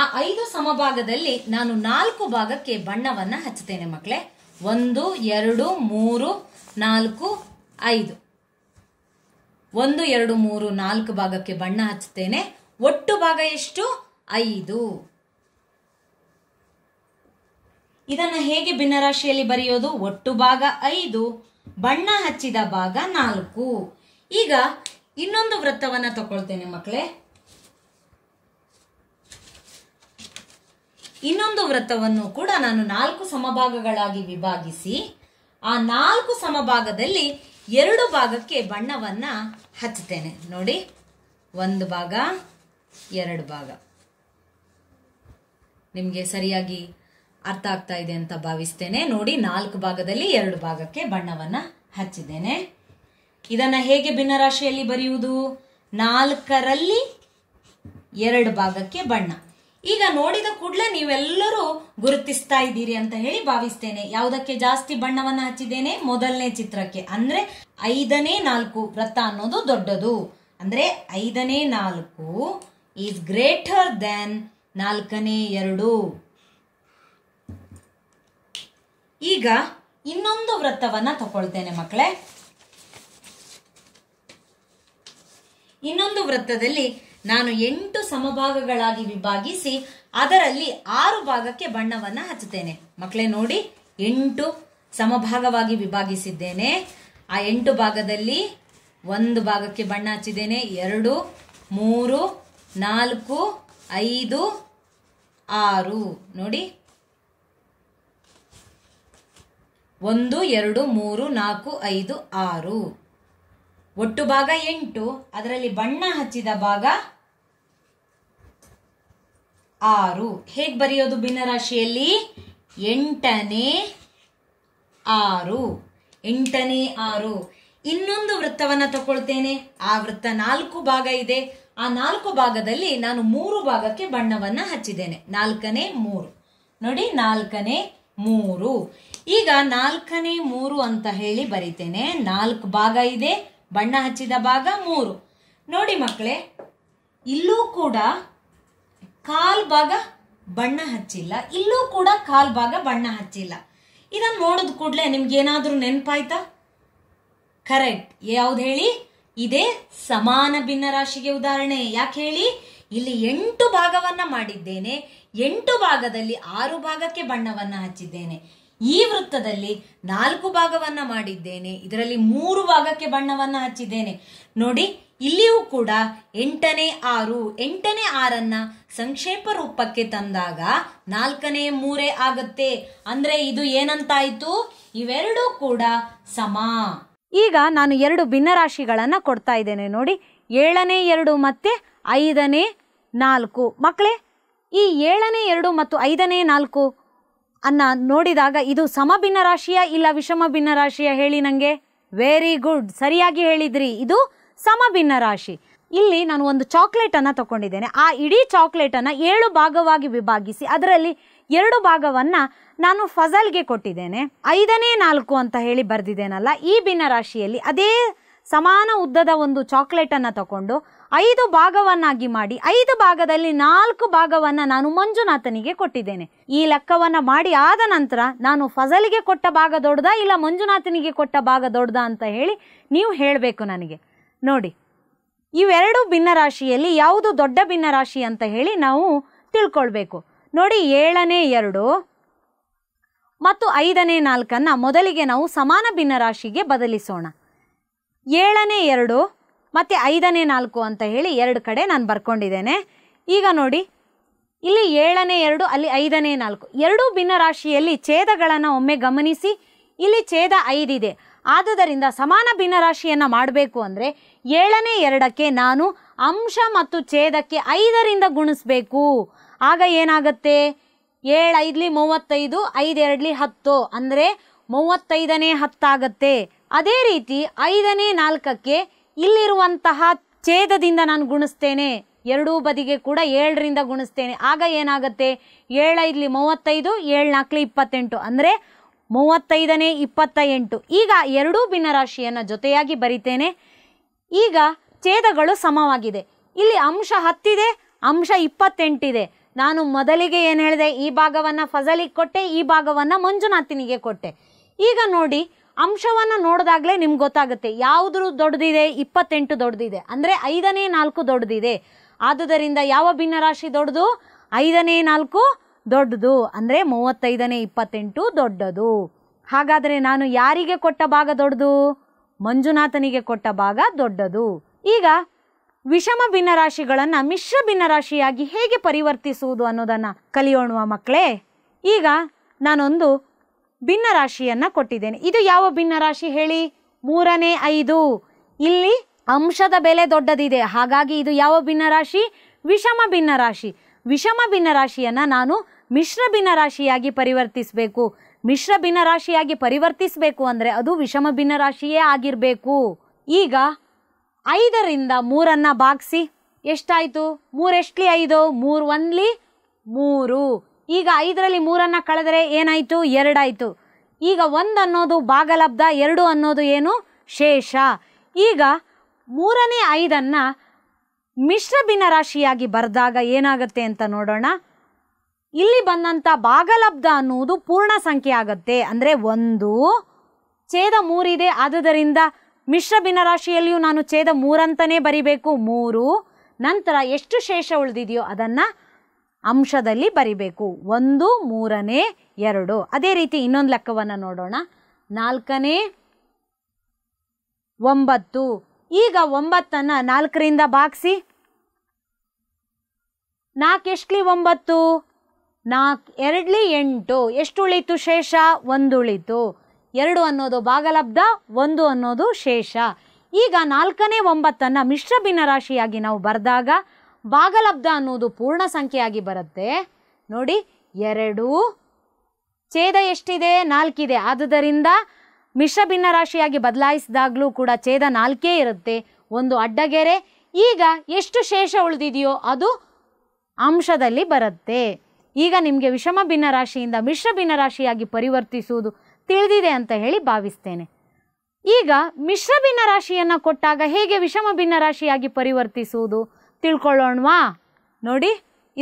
ಆ ಐದು ಸಮಭಾಗದಲ್ಲಿ ನಾನು ನಾಲ್ಕು ಭಾಗಕ್ಕೆ ಬಣ್ಣವನ್ನು ಹಚ್ಚುತ್ತೇನೆ ಮಕ್ಕಳೇ ಒಂದು ಎರಡು ಮೂರು ನಾಲ್ಕು ಐದು ಒಂದು ಎರಡು ಮೂರು ನಾಲ್ಕು ಭಾಗಕ್ಕೆ ಬಣ್ಣ ಹಚ್ಚುತ್ತೇನೆ ಒಟ್ಟು ಭಾಗ ಎಷ್ಟು ಐದು ಇದನ್ನು ಹೇಗೆ ಭಿನ್ನರಾಶಿಯಲ್ಲಿ ಬರೆಯೋದು ಒಟ್ಟು ಭಾಗ ಐದು ಬಣ್ಣ ಹಚ್ಚಿದ ಭಾಗ ನಾಲ್ಕು ಈಗ ಇನ್ನೊಂದು ವೃತ್ತವನ್ನು ತಗೊಳ್ತೇನೆ ಮಕ್ಕಳೇ ಇನ್ನೊಂದು ವೃತ್ತವನ್ನು ಕೂಡ ನಾನು ನಾಲ್ಕು ಸಮಭಾಗಗಳಾಗಿ ವಿಭಾಗಿಸಿ ಆ ನಾಲ್ಕು ಸಮಭಾಗದಲ್ಲಿ ಎರಡು ಭಾಗಕ್ಕೆ ಬಣ್ಣವನ್ನ ಹಚ್ಚುತ್ತೇನೆ ನೋಡಿ ಒಂದು ಭಾಗ ಎರಡು ಭಾಗ ನಿಮಗೆ ಸರಿಯಾಗಿ ಅರ್ಥ ಆಗ್ತಾ ಇದೆ ಅಂತ ಭಾವಿಸ್ತೇನೆ ನೋಡಿ ನಾಲ್ಕು ಭಾಗದಲ್ಲಿ ಎರಡು ಭಾಗಕ್ಕೆ ಬಣ್ಣವನ್ನ ಹಚ್ಚಿದ್ದೇನೆ ಇದನ್ನ ಹೇಗೆ ಭಿನ್ನರಾಶಿಯಲ್ಲಿ ಬರೆಯುವುದು ನಾಲ್ಕರಲ್ಲಿ ಎರಡು ಭಾಗಕ್ಕೆ ಬಣ್ಣ ಈಗ ನೋಡಿದ ಕೂಡಲೇ ನೀವೆಲ್ಲರೂ ಗುರುತಿಸ್ತಾ ಇದ್ದೀರಿ ಅಂತ ಹೇಳಿ ಭಾವಿಸ್ತೇನೆ ಯಾವುದಕ್ಕೆ ಜಾಸ್ತಿ ಬಣ್ಣವನ್ನ ಹಚ್ಚಿದ್ದೇನೆ ಮೊದಲನೇ ಚಿತ್ರಕ್ಕೆ ಅಂದ್ರೆ ಐದನೇ ನಾಲ್ಕು ವೃತ್ತ ಅನ್ನೋದು ದೊಡ್ಡದು ಅಂದ್ರೆ ಐದನೇ ನಾಲ್ಕು ಈಸ್ ಗ್ರೇಟರ್ ದೆನ್ ನಾಲ್ಕನೇ ಎರಡು ಈಗ ಇನ್ನೊಂದು ವೃತ್ತವನ್ನ ತಗೊಳ್ತೇನೆ ಮಕ್ಕಳೇ ಇನ್ನೊಂದು ವೃತ್ತದಲ್ಲಿ ನಾನು ಎಂಟು ಸಮಭಾಗಗಳಾಗಿ ವಿಭಾಗಿಸಿ ಅದರಲ್ಲಿ ಆರು ಭಾಗಕ್ಕೆ ಬಣ್ಣವನ್ನ ಹಚ್ಚುತ್ತೇನೆ ಮಕ್ಕಳೇ ನೋಡಿ ಎಂಟು ಸಮಭಾಗವಾಗಿ ವಿಭಾಗಿಸಿದ್ದೇನೆ ಆ ಎಂಟು ಭಾಗದಲ್ಲಿ ಒಂದು ಭಾಗಕ್ಕೆ ಬಣ್ಣ ಹಚ್ಚಿದ್ದೇನೆ ಎರಡು ಮೂರು ನಾಲ್ಕು ಐದು ಆರು ನೋಡಿ ಒಂದು ಎರಡು ಮೂರು ನಾಲ್ಕು ಐದು ಆರು ಒಟ್ಟು ಭಾಗ ಎಂಟು ಅದರಲ್ಲಿ ಬಣ್ಣ ಹಚ್ಚಿದ ಭಾಗ ಆರು ಹೇಗೆ ಬರೆಯೋದು ಭಿನ್ನರಾಶಿಯಲ್ಲಿ ಎಂಟನೇ ಆರು ಎಂಟನೇ ಆರು ಇನ್ನೊಂದು ವೃತ್ತವನ್ನು ತಗೊಳ್ತೇನೆ ಆ ವೃತ್ತ ನಾಲ್ಕು ಭಾಗ ಇದೆ ಆ ನಾಲ್ಕು ಭಾಗದಲ್ಲಿ ನಾನು ಮೂರು ಭಾಗಕ್ಕೆ ಬಣ್ಣವನ್ನು ಹಚ್ಚಿದ್ದೇನೆ ನಾಲ್ಕನೇ ಮೂರು ನೋಡಿ ನಾಲ್ಕನೇ ಮೂರು ಈಗ ನಾಲ್ಕನೇ ಮೂರು ಅಂತ ಹೇಳಿ ಬರಿತೇನೆ ನಾಲ್ಕು ಭಾಗ ಇದೆ ಬಣ್ಣ ಹಚ್ಚಿದ ಭಾಗ ಮೂರು ನೋಡಿ ಮಕ್ಕಳೇ ಇಲ್ಲೂ ಕೂಡ ಕಾಲ್ ಭಾಗ ಬಣ್ಣ ಹಚ್ಚಿಲ್ಲ ಇಲ್ಲೂ ಕೂಡ ಕಾಲ್ ಭಾಗ ಬಣ್ಣ ಹಚ್ಚಿಲ್ಲ ಇದನ್ನು ನೋಡಿದ ಕೂಡಲೇ ನಿಮ್ಗೆ ಏನಾದರೂ ನೆನಪಾಯ್ತಾ ಕರೆಕ್ಟ್ ಯಾವ್ದು ಹೇಳಿ ಇದೇ ಸಮಾನ ಭಿನ್ನ ರಾಶಿಗೆ ಉದಾಹರಣೆ ಯಾಕೆ ಹೇಳಿ ಇಲ್ಲಿ ಎಂಟು ಭಾಗವನ್ನ ಮಾಡಿದ್ದೇನೆ ಎಂಟು ಭಾಗದಲ್ಲಿ ಆರು ಭಾಗಕ್ಕೆ ಬಣ್ಣವನ್ನ ಹಚ್ಚಿದ್ದೇನೆ ಈ ವೃತ್ತದಲ್ಲಿ ನಾಲ್ಕು ಭಾಗವನ್ನ ಮಾಡಿದ್ದೇನೆ ಇದರಲ್ಲಿ ಮೂರು ಭಾಗಕ್ಕೆ ಬಣ್ಣವನ್ನ ಹಚ್ಚಿದ್ದೇನೆ ನೋಡಿ ಇಲ್ಲಿಯೂ ಕೂಡ ಎಂಟನೇ ಆರು ಎಂಟನೇ ಆರನ್ನ ಸಂಕ್ಷೇಪ ರೂಪಕ್ಕೆ ತಂದಾಗ ನಾಲ್ಕನೇ ಮೂರೇ ಆಗುತ್ತೆ ಅಂದ್ರೆ ಇದು ಏನಂತಾಯ್ತು ಇವೆರಡೂ ಕೂಡ ಸಮ ಈಗ ನಾನು ಎರಡು ಭಿನ್ನರಾಶಿಗಳನ್ನು ಕೊಡ್ತಾ ಇದ್ದೇನೆ ನೋಡಿ ಏಳನೇ ಎರಡು ಮತ್ತೆ ಐದನೇ ನಾಲ್ಕು ಮಕ್ಕಳೇ ಈ ಏಳನೇ ಎರಡು ಮತ್ತು ಐದನೇ ನಾಲ್ಕು ಅನ್ನ ನೋಡಿದಾಗ ಇದು ಸಮಭಿನ್ನ ರಾಶಿಯ ಇಲ್ಲ ವಿಷಮ ಭಿನ್ನ ರಾಶಿಯ ಹೇಳಿ ನನಗೆ ವೆರಿ ಗುಡ್ ಸರಿಯಾಗಿ ಹೇಳಿದ್ರಿ ಇದು ಸಮಭಿನ್ನ ರಾಶಿ ಇಲ್ಲಿ ನಾನು ಒಂದು ಚಾಕ್ಲೇಟನ್ನು ತಗೊಂಡಿದ್ದೇನೆ ಆ ಇಡೀ ಚಾಕ್ಲೇಟನ್ನು ಏಳು ಭಾಗವಾಗಿ ವಿಭಾಗಿಸಿ ಅದರಲ್ಲಿ ಎರಡು ಭಾಗವನ್ನು ನಾನು ಫಜಲ್ಗೆ ಕೊಟ್ಟಿದ್ದೇನೆ ಐದನೇ ನಾಲ್ಕು ಅಂತ ಹೇಳಿ ಬರೆದಿದ್ದೇನಲ್ಲ ಈ ಭಿನ್ನ ರಾಶಿಯಲ್ಲಿ ಅದೇ ಸಮಾನ ಉದ್ದದ ಒಂದು ಚಾಕ್ಲೇಟನ್ನು ತಗೊಂಡು ಐದು ಭಾಗವನ್ನಾಗಿ ಮಾಡಿ ಐದು ಭಾಗದಲ್ಲಿ ನಾಲ್ಕು ಭಾಗವನ್ನು ನಾನು ಮಂಜುನಾಥನಿಗೆ ಕೊಟ್ಟಿದ್ದೇನೆ ಈ ಲೆಕ್ಕವನ್ನು ಮಾಡಿ ಆದ ನಂತರ ನಾನು ಫಸಲಿಗೆ ಕೊಟ್ಟ ಭಾಗ ದೊಡ್ಡದ ಇಲ್ಲ ಮಂಜುನಾಥನಿಗೆ ಕೊಟ್ಟ ಭಾಗ ದೊಡ್ಡದ ಅಂತ ಹೇಳಿ ನೀವು ಹೇಳಬೇಕು ನನಗೆ ನೋಡಿ ಇವೆರಡು ಭಿನ್ನರಾಶಿಯಲ್ಲಿ ಯಾವುದು ದೊಡ್ಡ ಭಿನ್ನರಾಶಿ ಅಂತ ಹೇಳಿ ನಾವು ತಿಳ್ಕೊಳ್ಬೇಕು ನೋಡಿ ಏಳನೇ ಎರಡು ಮತ್ತು ಐದನೇ ನಾಲ್ಕನ್ನು ಮೊದಲಿಗೆ ನಾವು ಸಮಾನ ಭಿನ್ನರಾಶಿಗೆ ಬದಲಿಸೋಣ ಏಳನೇ ಎರಡು ಮತ್ತು ಐದನೇ ನಾಲ್ಕು ಅಂತ ಹೇಳಿ ಎರಡು ಕಡೆ ನಾನು ಬರ್ಕೊಂಡಿದ್ದೇನೆ ಈಗ ನೋಡಿ ಇಲ್ಲಿ ಏಳನೇ ಎರಡು ಅಲ್ಲಿ ಐದನೇ ನಾಲ್ಕು ಎರಡೂ ಭಿನ್ನರಾಶಿಯಲ್ಲಿ ಛೇದಗಳನ್ನು ಒಮ್ಮೆ ಗಮನಿಸಿ ಇಲ್ಲಿ ಛೇದ ಐದಿದೆ ಆದುದರಿಂದ ಸಮಾನ ಭಿನ್ನರಾಶಿಯನ್ನು ಮಾಡಬೇಕು ಅಂದರೆ ಏಳನೇ ಎರಡಕ್ಕೆ ನಾನು ಅಂಶ ಮತ್ತು ಛೇದಕ್ಕೆ ಐದರಿಂದ ಗುಣಿಸಬೇಕು ಆಗ ಏನಾಗುತ್ತೆ ಐದಲಿ ಮೂವತ್ತೈದು ಐದೆರಡ್ಲಿ ಹತ್ತು ಅಂದರೆ ಮೂವತ್ತೈದನೇ ಹತ್ತಾಗತ್ತೆ ಅದೇ ರೀತಿ ಐದನೇ ನಾಲ್ಕಕ್ಕೆ ಇಲ್ಲಿರುವಂತಹ ಛೇದದಿಂದ ನಾನು ಗುಣಿಸ್ತೇನೆ ಎರಡೂ ಬದಿಗೆ ಕೂಡ ಏಳರಿಂದ ಗುಣಿಸ್ತೇನೆ ಆಗ ಏನಾಗುತ್ತೆ ಏಳ ಮೂವತ್ತೈದು ಏಳು ನಾಲ್ಕು ಇಪ್ಪತ್ತೆಂಟು ಅಂದರೆ ಮೂವತ್ತೈದನೇ ಇಪ್ಪತ್ತ ಎಂಟು ಈಗ ಎರಡೂ ಭಿನ್ನರಾಶಿಯನ್ನು ಜೊತೆಯಾಗಿ ಬರಿತೇನೆ ಈಗ ಛೇದಗಳು ಸಮವಾಗಿದೆ ಇಲ್ಲಿ ಅಂಶ ಹತ್ತಿದೆ ಅಂಶ ಇಪ್ಪತ್ತೆಂಟಿದೆ ನಾನು ಮೊದಲಿಗೆ ಏನು ಹೇಳಿದೆ ಈ ಭಾಗವನ್ನು ಫಜಲಿಗೆ ಕೊಟ್ಟೆ ಈ ಭಾಗವನ್ನು ಮಂಜುನಾಥಿನಿಗೆ ಕೊಟ್ಟೆ ಈಗ ನೋಡಿ ಅಂಶವನ್ನು ನೋಡಿದಾಗಲೇ ನಿಮ್ಗೆ ಗೊತ್ತಾಗುತ್ತೆ ಯಾವುದ್ರ ದೊಡ್ಡದಿದೆ ಇಪ್ಪತ್ತೆಂಟು ದೊಡ್ಡದಿದೆ ಅಂದರೆ ಐದನೇ ನಾಲ್ಕು ದೊಡ್ಡದಿದೆ ಆದುದರಿಂದ ಯಾವ ಭಿನ್ನರಾಶಿ ದೊಡ್ಡದು ಐದನೇ ನಾಲ್ಕು ದೊಡ್ಡದು ಅಂದರೆ ಮೂವತ್ತೈದನೇ ಇಪ್ಪತ್ತೆಂಟು ದೊಡ್ಡದು ಹಾಗಾದರೆ ನಾನು ಯಾರಿಗೆ ಕೊಟ್ಟ ಭಾಗ ದೊಡ್ಡದು ಮಂಜುನಾಥನಿಗೆ ಕೊಟ್ಟ ಭಾಗ ದೊಡ್ಡದು ಈಗ ವಿಷಮ ಭಿನ್ನರಾಶಿಗಳನ್ನು ಮಿಶ್ರ ಭಿನ್ನರಾಶಿಯಾಗಿ ಹೇಗೆ ಪರಿವರ್ತಿಸುವುದು ಅನ್ನೋದನ್ನು ಕಲಿಯೋಣ ಮಕ್ಕಳೇ ಈಗ ನಾನೊಂದು ಭಿನ್ನ ರಾಶಿಯನ್ನ ಕೊಟ್ಟಿದ್ದೇನೆ ಇದು ಯಾವ ಭಿನ್ನ ರಾಶಿ ಹೇಳಿ ಮೂರನೇ ಐದು ಇಲ್ಲಿ ಅಂಶದ ಬೆಲೆ ದೊಡ್ಡದಿದೆ ಹಾಗಾಗಿ ಇದು ಯಾವ ಭಿನ್ನ ರಾಶಿ ವಿಷಮ ಭಿನ್ನ ರಾಶಿ ವಿಷಮ ಭಿನ್ನ ರಾಶಿಯನ್ನು ನಾನು ಮಿಶ್ರ ಭಿನ್ನ ರಾಶಿಯಾಗಿ ಪರಿವರ್ತಿಸಬೇಕು ಮಿಶ್ರ ಭಿನ್ನ ರಾಶಿಯಾಗಿ ಪರಿವರ್ತಿಸಬೇಕು ಅಂದರೆ ಅದು ವಿಷಮ ಭಿನ್ನ ರಾಶಿಯೇ ಆಗಿರಬೇಕು ಈಗ ಐದರಿಂದ ಮೂರನ್ನು ಬಾಗಿಸಿ ಎಷ್ಟಾಯಿತು ಮೂರೆಷ್ಟ್ಲಿ ಐದು ಮೂರು ಒಂದ್ಲಿ ಮೂರು ಈಗ ಐದರಲ್ಲಿ ಮೂರನ್ನು ಕಳೆದರೆ ಏನಾಯಿತು ಎರಡಾಯಿತು ಈಗ ಒಂದು ಅನ್ನೋದು ಭಾಗಲಬ್ಧ ಎರಡು ಅನ್ನೋದು ಏನು ಶೇಷ ಈಗ ಮೂರನೇ ಐದನ್ನು ಮಿಶ್ರ ಭಿನ್ನರಾಶಿಯಾಗಿ ಬರೆದಾಗ ಏನಾಗುತ್ತೆ ಅಂತ ನೋಡೋಣ ಇಲ್ಲಿ ಬಂದಂಥ ಭಾಗಲಬ್ಧ ಅನ್ನುವುದು ಪೂರ್ಣ ಸಂಖ್ಯೆ ಆಗುತ್ತೆ ಅಂದರೆ ಒಂದು ಛೇದ ಮೂರಿದೆ ಆದುದರಿಂದ ಮಿಶ್ರ ಭಿನ್ನರಾಶಿಯಲ್ಲಿಯೂ ನಾನು ಛೇದ ಮೂರಂತನೇ ಬರಿಬೇಕು ಮೂರು ನಂತರ ಎಷ್ಟು ಶೇಷ ಉಳಿದಿದೆಯೋ ಅದನ್ನು ಅಂಶದಲ್ಲಿ ಬರಿಬೇಕು ಒಂದು ಮೂರನೇ ಎರಡು ಅದೇ ರೀತಿ ಇನ್ನೊಂದು ಲೆಕ್ಕವನ್ನು ನೋಡೋಣ ನಾಲ್ಕನೇ ಒಂಬತ್ತು ಈಗ ಒಂಬತ್ತನ್ನು ನಾಲ್ಕರಿಂದ ಭಾಗಿಸಿ ನಾಲ್ಕು ಎಷ್ಟ್ಲಿ ಒಂಬತ್ತು ನಾಲ್ಕು ಎರಡ್ಲಿ ಎಂಟು ಎಷ್ಟು ಉಳಿತು ಶೇಷ ಒಂದು ಉಳಿತು ಎರಡು ಅನ್ನೋದು ಭಾಗಲಬ್ಧ ಒಂದು ಅನ್ನೋದು ಶೇಷ ಈಗ ನಾಲ್ಕನೇ ಒಂಬತ್ತನ್ನು ಮಿಶ್ರ ಭಿನ್ನರಾಶಿಯಾಗಿ ನಾವು ಬರೆದಾಗ ಭಾಗಲಬ್ಧ ಅನ್ನೋದು ಪೂರ್ಣ ಸಂಖ್ಯೆಯಾಗಿ ಬರುತ್ತೆ ನೋಡಿ ಎರಡು ಛೇದ ಎಷ್ಟಿದೆ ನಾಲ್ಕಿದೆ ಆದುದರಿಂದ ಮಿಶ್ರ ಭಿನ್ನ ರಾಶಿಯಾಗಿ ಬದಲಾಯಿಸಿದಾಗಲೂ ಕೂಡ ಛೇದ ನಾಲ್ಕೇ ಇರುತ್ತೆ ಒಂದು ಅಡ್ಡಗೆರೆ ಈಗ ಎಷ್ಟು ಶೇಷ ಉಳಿದಿದೆಯೋ ಅದು ಅಂಶದಲ್ಲಿ ಬರುತ್ತೆ ಈಗ ನಿಮಗೆ ವಿಷಮ ಭಿನ್ನ ರಾಶಿಯಿಂದ ಮಿಶ್ರ ಭಿನ್ನ ರಾಶಿಯಾಗಿ ಪರಿವರ್ತಿಸುವುದು ತಿಳಿದಿದೆ ಅಂತ ಹೇಳಿ ಭಾವಿಸ್ತೇನೆ ಈಗ ಮಿಶ್ರ ಭಿನ್ನ ರಾಶಿಯನ್ನು ಕೊಟ್ಟಾಗ ಹೇಗೆ ವಿಷಮ ಭಿನ್ನ ರಾಶಿಯಾಗಿ ಪರಿವರ್ತಿಸುವುದು ತಿಳ್ಕೊಳ್ಳೋಣವಾ ನೋಡಿ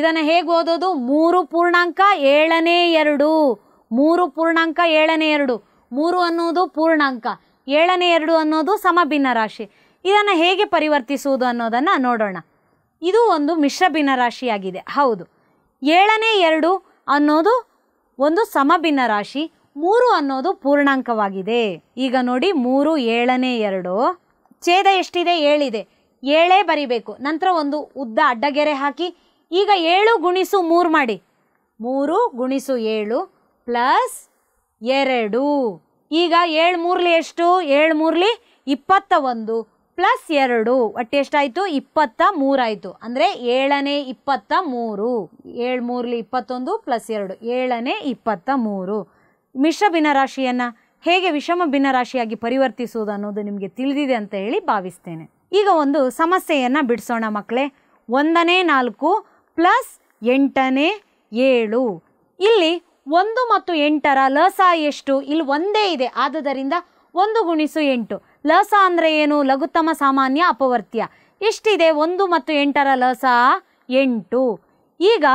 ಇದನ್ನು ಹೇಗೆ ಓದೋದು ಮೂರು ಪೂರ್ಣಾಂಕ ಏಳನೇ ಎರಡು ಮೂರು ಪೂರ್ಣಾಂಕ ಏಳನೇ ಎರಡು ಮೂರು ಅನ್ನೋದು ಪೂರ್ಣಾಂಕ ಏಳನೇ ಎರಡು ಅನ್ನೋದು ಸಮಭಿನ್ನ ರಾಶಿ ಇದನ್ನು ಹೇಗೆ ಪರಿವರ್ತಿಸುವುದು ಅನ್ನೋದನ್ನು ನೋಡೋಣ ಇದು ಒಂದು ಮಿಶ್ರ ಭಿನ್ನರಾಶಿಯಾಗಿದೆ ಹೌದು ಏಳನೇ ಎರಡು ಅನ್ನೋದು ಒಂದು ಸಮಭಿನ್ನ ರಾಶಿ ಮೂರು ಅನ್ನೋದು ಪೂರ್ಣಾಂಕವಾಗಿದೆ ಈಗ ನೋಡಿ ಮೂರು ಏಳನೇ ಎರಡು ಛೇದ ಎಷ್ಟಿದೆ ಏಳಿದೆ ಏಳೇ ಬರಿಬೇಕು ನಂತರ ಒಂದು ಉದ್ದ ಅಡ್ಡಗೆರೆ ಹಾಕಿ ಈಗ ಏಳು ಗುಣಿಸು ಮೂರು ಮಾಡಿ ಮೂರು ಗುಣಿಸು ಏಳು ಪ್ಲಸ್ ಎರಡು ಈಗ ಏಳು ಮೂರ್ಲಿ ಎಷ್ಟು ಏಳು ಮೂರ್ಲಿ ಇಪ್ಪತ್ತ ಒಂದು ಪ್ಲಸ್ ಎರಡು ಒಟ್ಟು ಎಷ್ಟಾಯಿತು ಇಪ್ಪತ್ತ ಮೂರಾಯಿತು ಅಂದರೆ ಏಳನೇ ಇಪ್ಪತ್ತ ಮೂರು ಏಳು ಮೂರ್ಲಿ ಇಪ್ಪತ್ತೊಂದು ಪ್ಲಸ್ ಎರಡು ಏಳನೇ ಇಪ್ಪತ್ತ ಮೂರು ಮಿಶ್ರ ಭಿನ್ನರಾಶಿಯನ್ನು ಹೇಗೆ ವಿಷಮ ಭಿನ್ನರಾಶಿಯಾಗಿ ಪರಿವರ್ತಿಸುವುದು ಅನ್ನೋದು ನಿಮಗೆ ತಿಳಿದಿದೆ ಅಂತ ಹೇಳಿ ಭಾವಿಸ್ತೇನೆ ಈಗ ಒಂದು ಸಮಸ್ಯೆಯನ್ನು ಬಿಡಿಸೋಣ ಮಕ್ಕಳೇ ಒಂದನೇ ನಾಲ್ಕು ಪ್ಲಸ್ ಎಂಟನೇ ಏಳು ಇಲ್ಲಿ ಒಂದು ಮತ್ತು ಎಂಟರ ಲಸ ಎಷ್ಟು ಇಲ್ಲಿ ಒಂದೇ ಇದೆ ಆದುದರಿಂದ ಒಂದು ಗುಣಿಸು ಎಂಟು ಲಸ ಅಂದರೆ ಏನು ಲಘುತ್ತಮ ಸಾಮಾನ್ಯ ಅಪವರ್ತ್ಯ ಎಷ್ಟಿದೆ ಒಂದು ಮತ್ತು ಎಂಟರ ಲಸ ಎಂಟು ಈಗ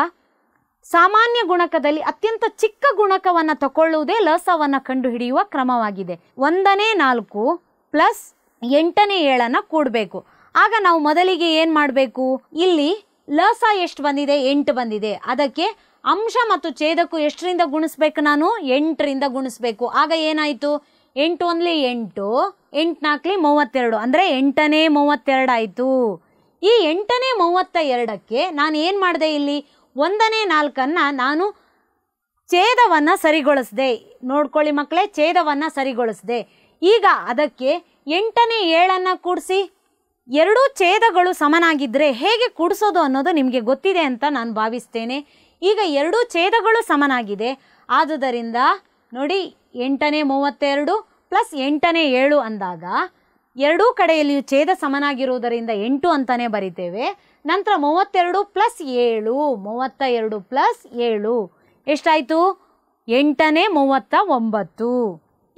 ಸಾಮಾನ್ಯ ಗುಣಕದಲ್ಲಿ ಅತ್ಯಂತ ಚಿಕ್ಕ ಗುಣಕವನ್ನು ತಗೊಳ್ಳುವುದೇ ಲಸವನ್ನು ಕಂಡುಹಿಡಿಯುವ ಕ್ರಮವಾಗಿದೆ ಒಂದನೇ ನಾಲ್ಕು ಪ್ಲಸ್ ಎಂಟನೇ ಏಳನ್ನು ಕೂಡಬೇಕು ಆಗ ನಾವು ಮೊದಲಿಗೆ ಏನು ಮಾಡಬೇಕು ಇಲ್ಲಿ ಲಸ ಎಷ್ಟು ಬಂದಿದೆ ಎಂಟು ಬಂದಿದೆ ಅದಕ್ಕೆ ಅಂಶ ಮತ್ತು ಛೇದಕ್ಕೂ ಎಷ್ಟರಿಂದ ಗುಣಿಸ್ಬೇಕು ನಾನು ಎಂಟರಿಂದ ಗುಣಿಸ್ಬೇಕು ಆಗ ಏನಾಯಿತು ಎಂಟು ಒಂದ್ಲಿ ಎಂಟು ಎಂಟು ನಾಲ್ಕಲಿ ಮೂವತ್ತೆರಡು ಅಂದರೆ ಎಂಟನೇ ಮೂವತ್ತೆರಡಾಯಿತು ಈ ಎಂಟನೇ ಮೂವತ್ತ ಎರಡಕ್ಕೆ ನಾನು ಏನು ಮಾಡಿದೆ ಇಲ್ಲಿ ಒಂದನೇ ನಾಲ್ಕನ್ನು ನಾನು ಛೇದವನ್ನು ಸರಿಗೊಳಿಸಿದೆ ನೋಡ್ಕೊಳ್ಳಿ ಮಕ್ಕಳೇ ಛೇದವನ್ನು ಸರಿಗೊಳಿಸಿದೆ ಈಗ ಅದಕ್ಕೆ ಎಂಟನೇ ಏಳನ್ನು ಕೂಡಿಸಿ ಎರಡೂ ಛೇದಗಳು ಸಮನಾಗಿದ್ದರೆ ಹೇಗೆ ಕೂಡಿಸೋದು ಅನ್ನೋದು ನಿಮಗೆ ಗೊತ್ತಿದೆ ಅಂತ ನಾನು ಭಾವಿಸ್ತೇನೆ ಈಗ ಎರಡೂ ಛೇದಗಳು ಸಮನಾಗಿದೆ ಆದುದರಿಂದ ನೋಡಿ ಎಂಟನೇ ಮೂವತ್ತೆರಡು ಪ್ಲಸ್ ಎಂಟನೇ ಏಳು ಅಂದಾಗ ಎರಡೂ ಕಡೆಯಲ್ಲಿಯೂ ಛೇದ ಸಮನಾಗಿರುವುದರಿಂದ ಎಂಟು ಅಂತಲೇ ಬರಿತೇವೆ ನಂತರ ಮೂವತ್ತೆರಡು ಪ್ಲಸ್ ಏಳು ಮೂವತ್ತ ಎರಡು ಪ್ಲಸ್ ಏಳು ಎಷ್ಟಾಯಿತು ಎಂಟನೇ ಮೂವತ್ತ ಒಂಬತ್ತು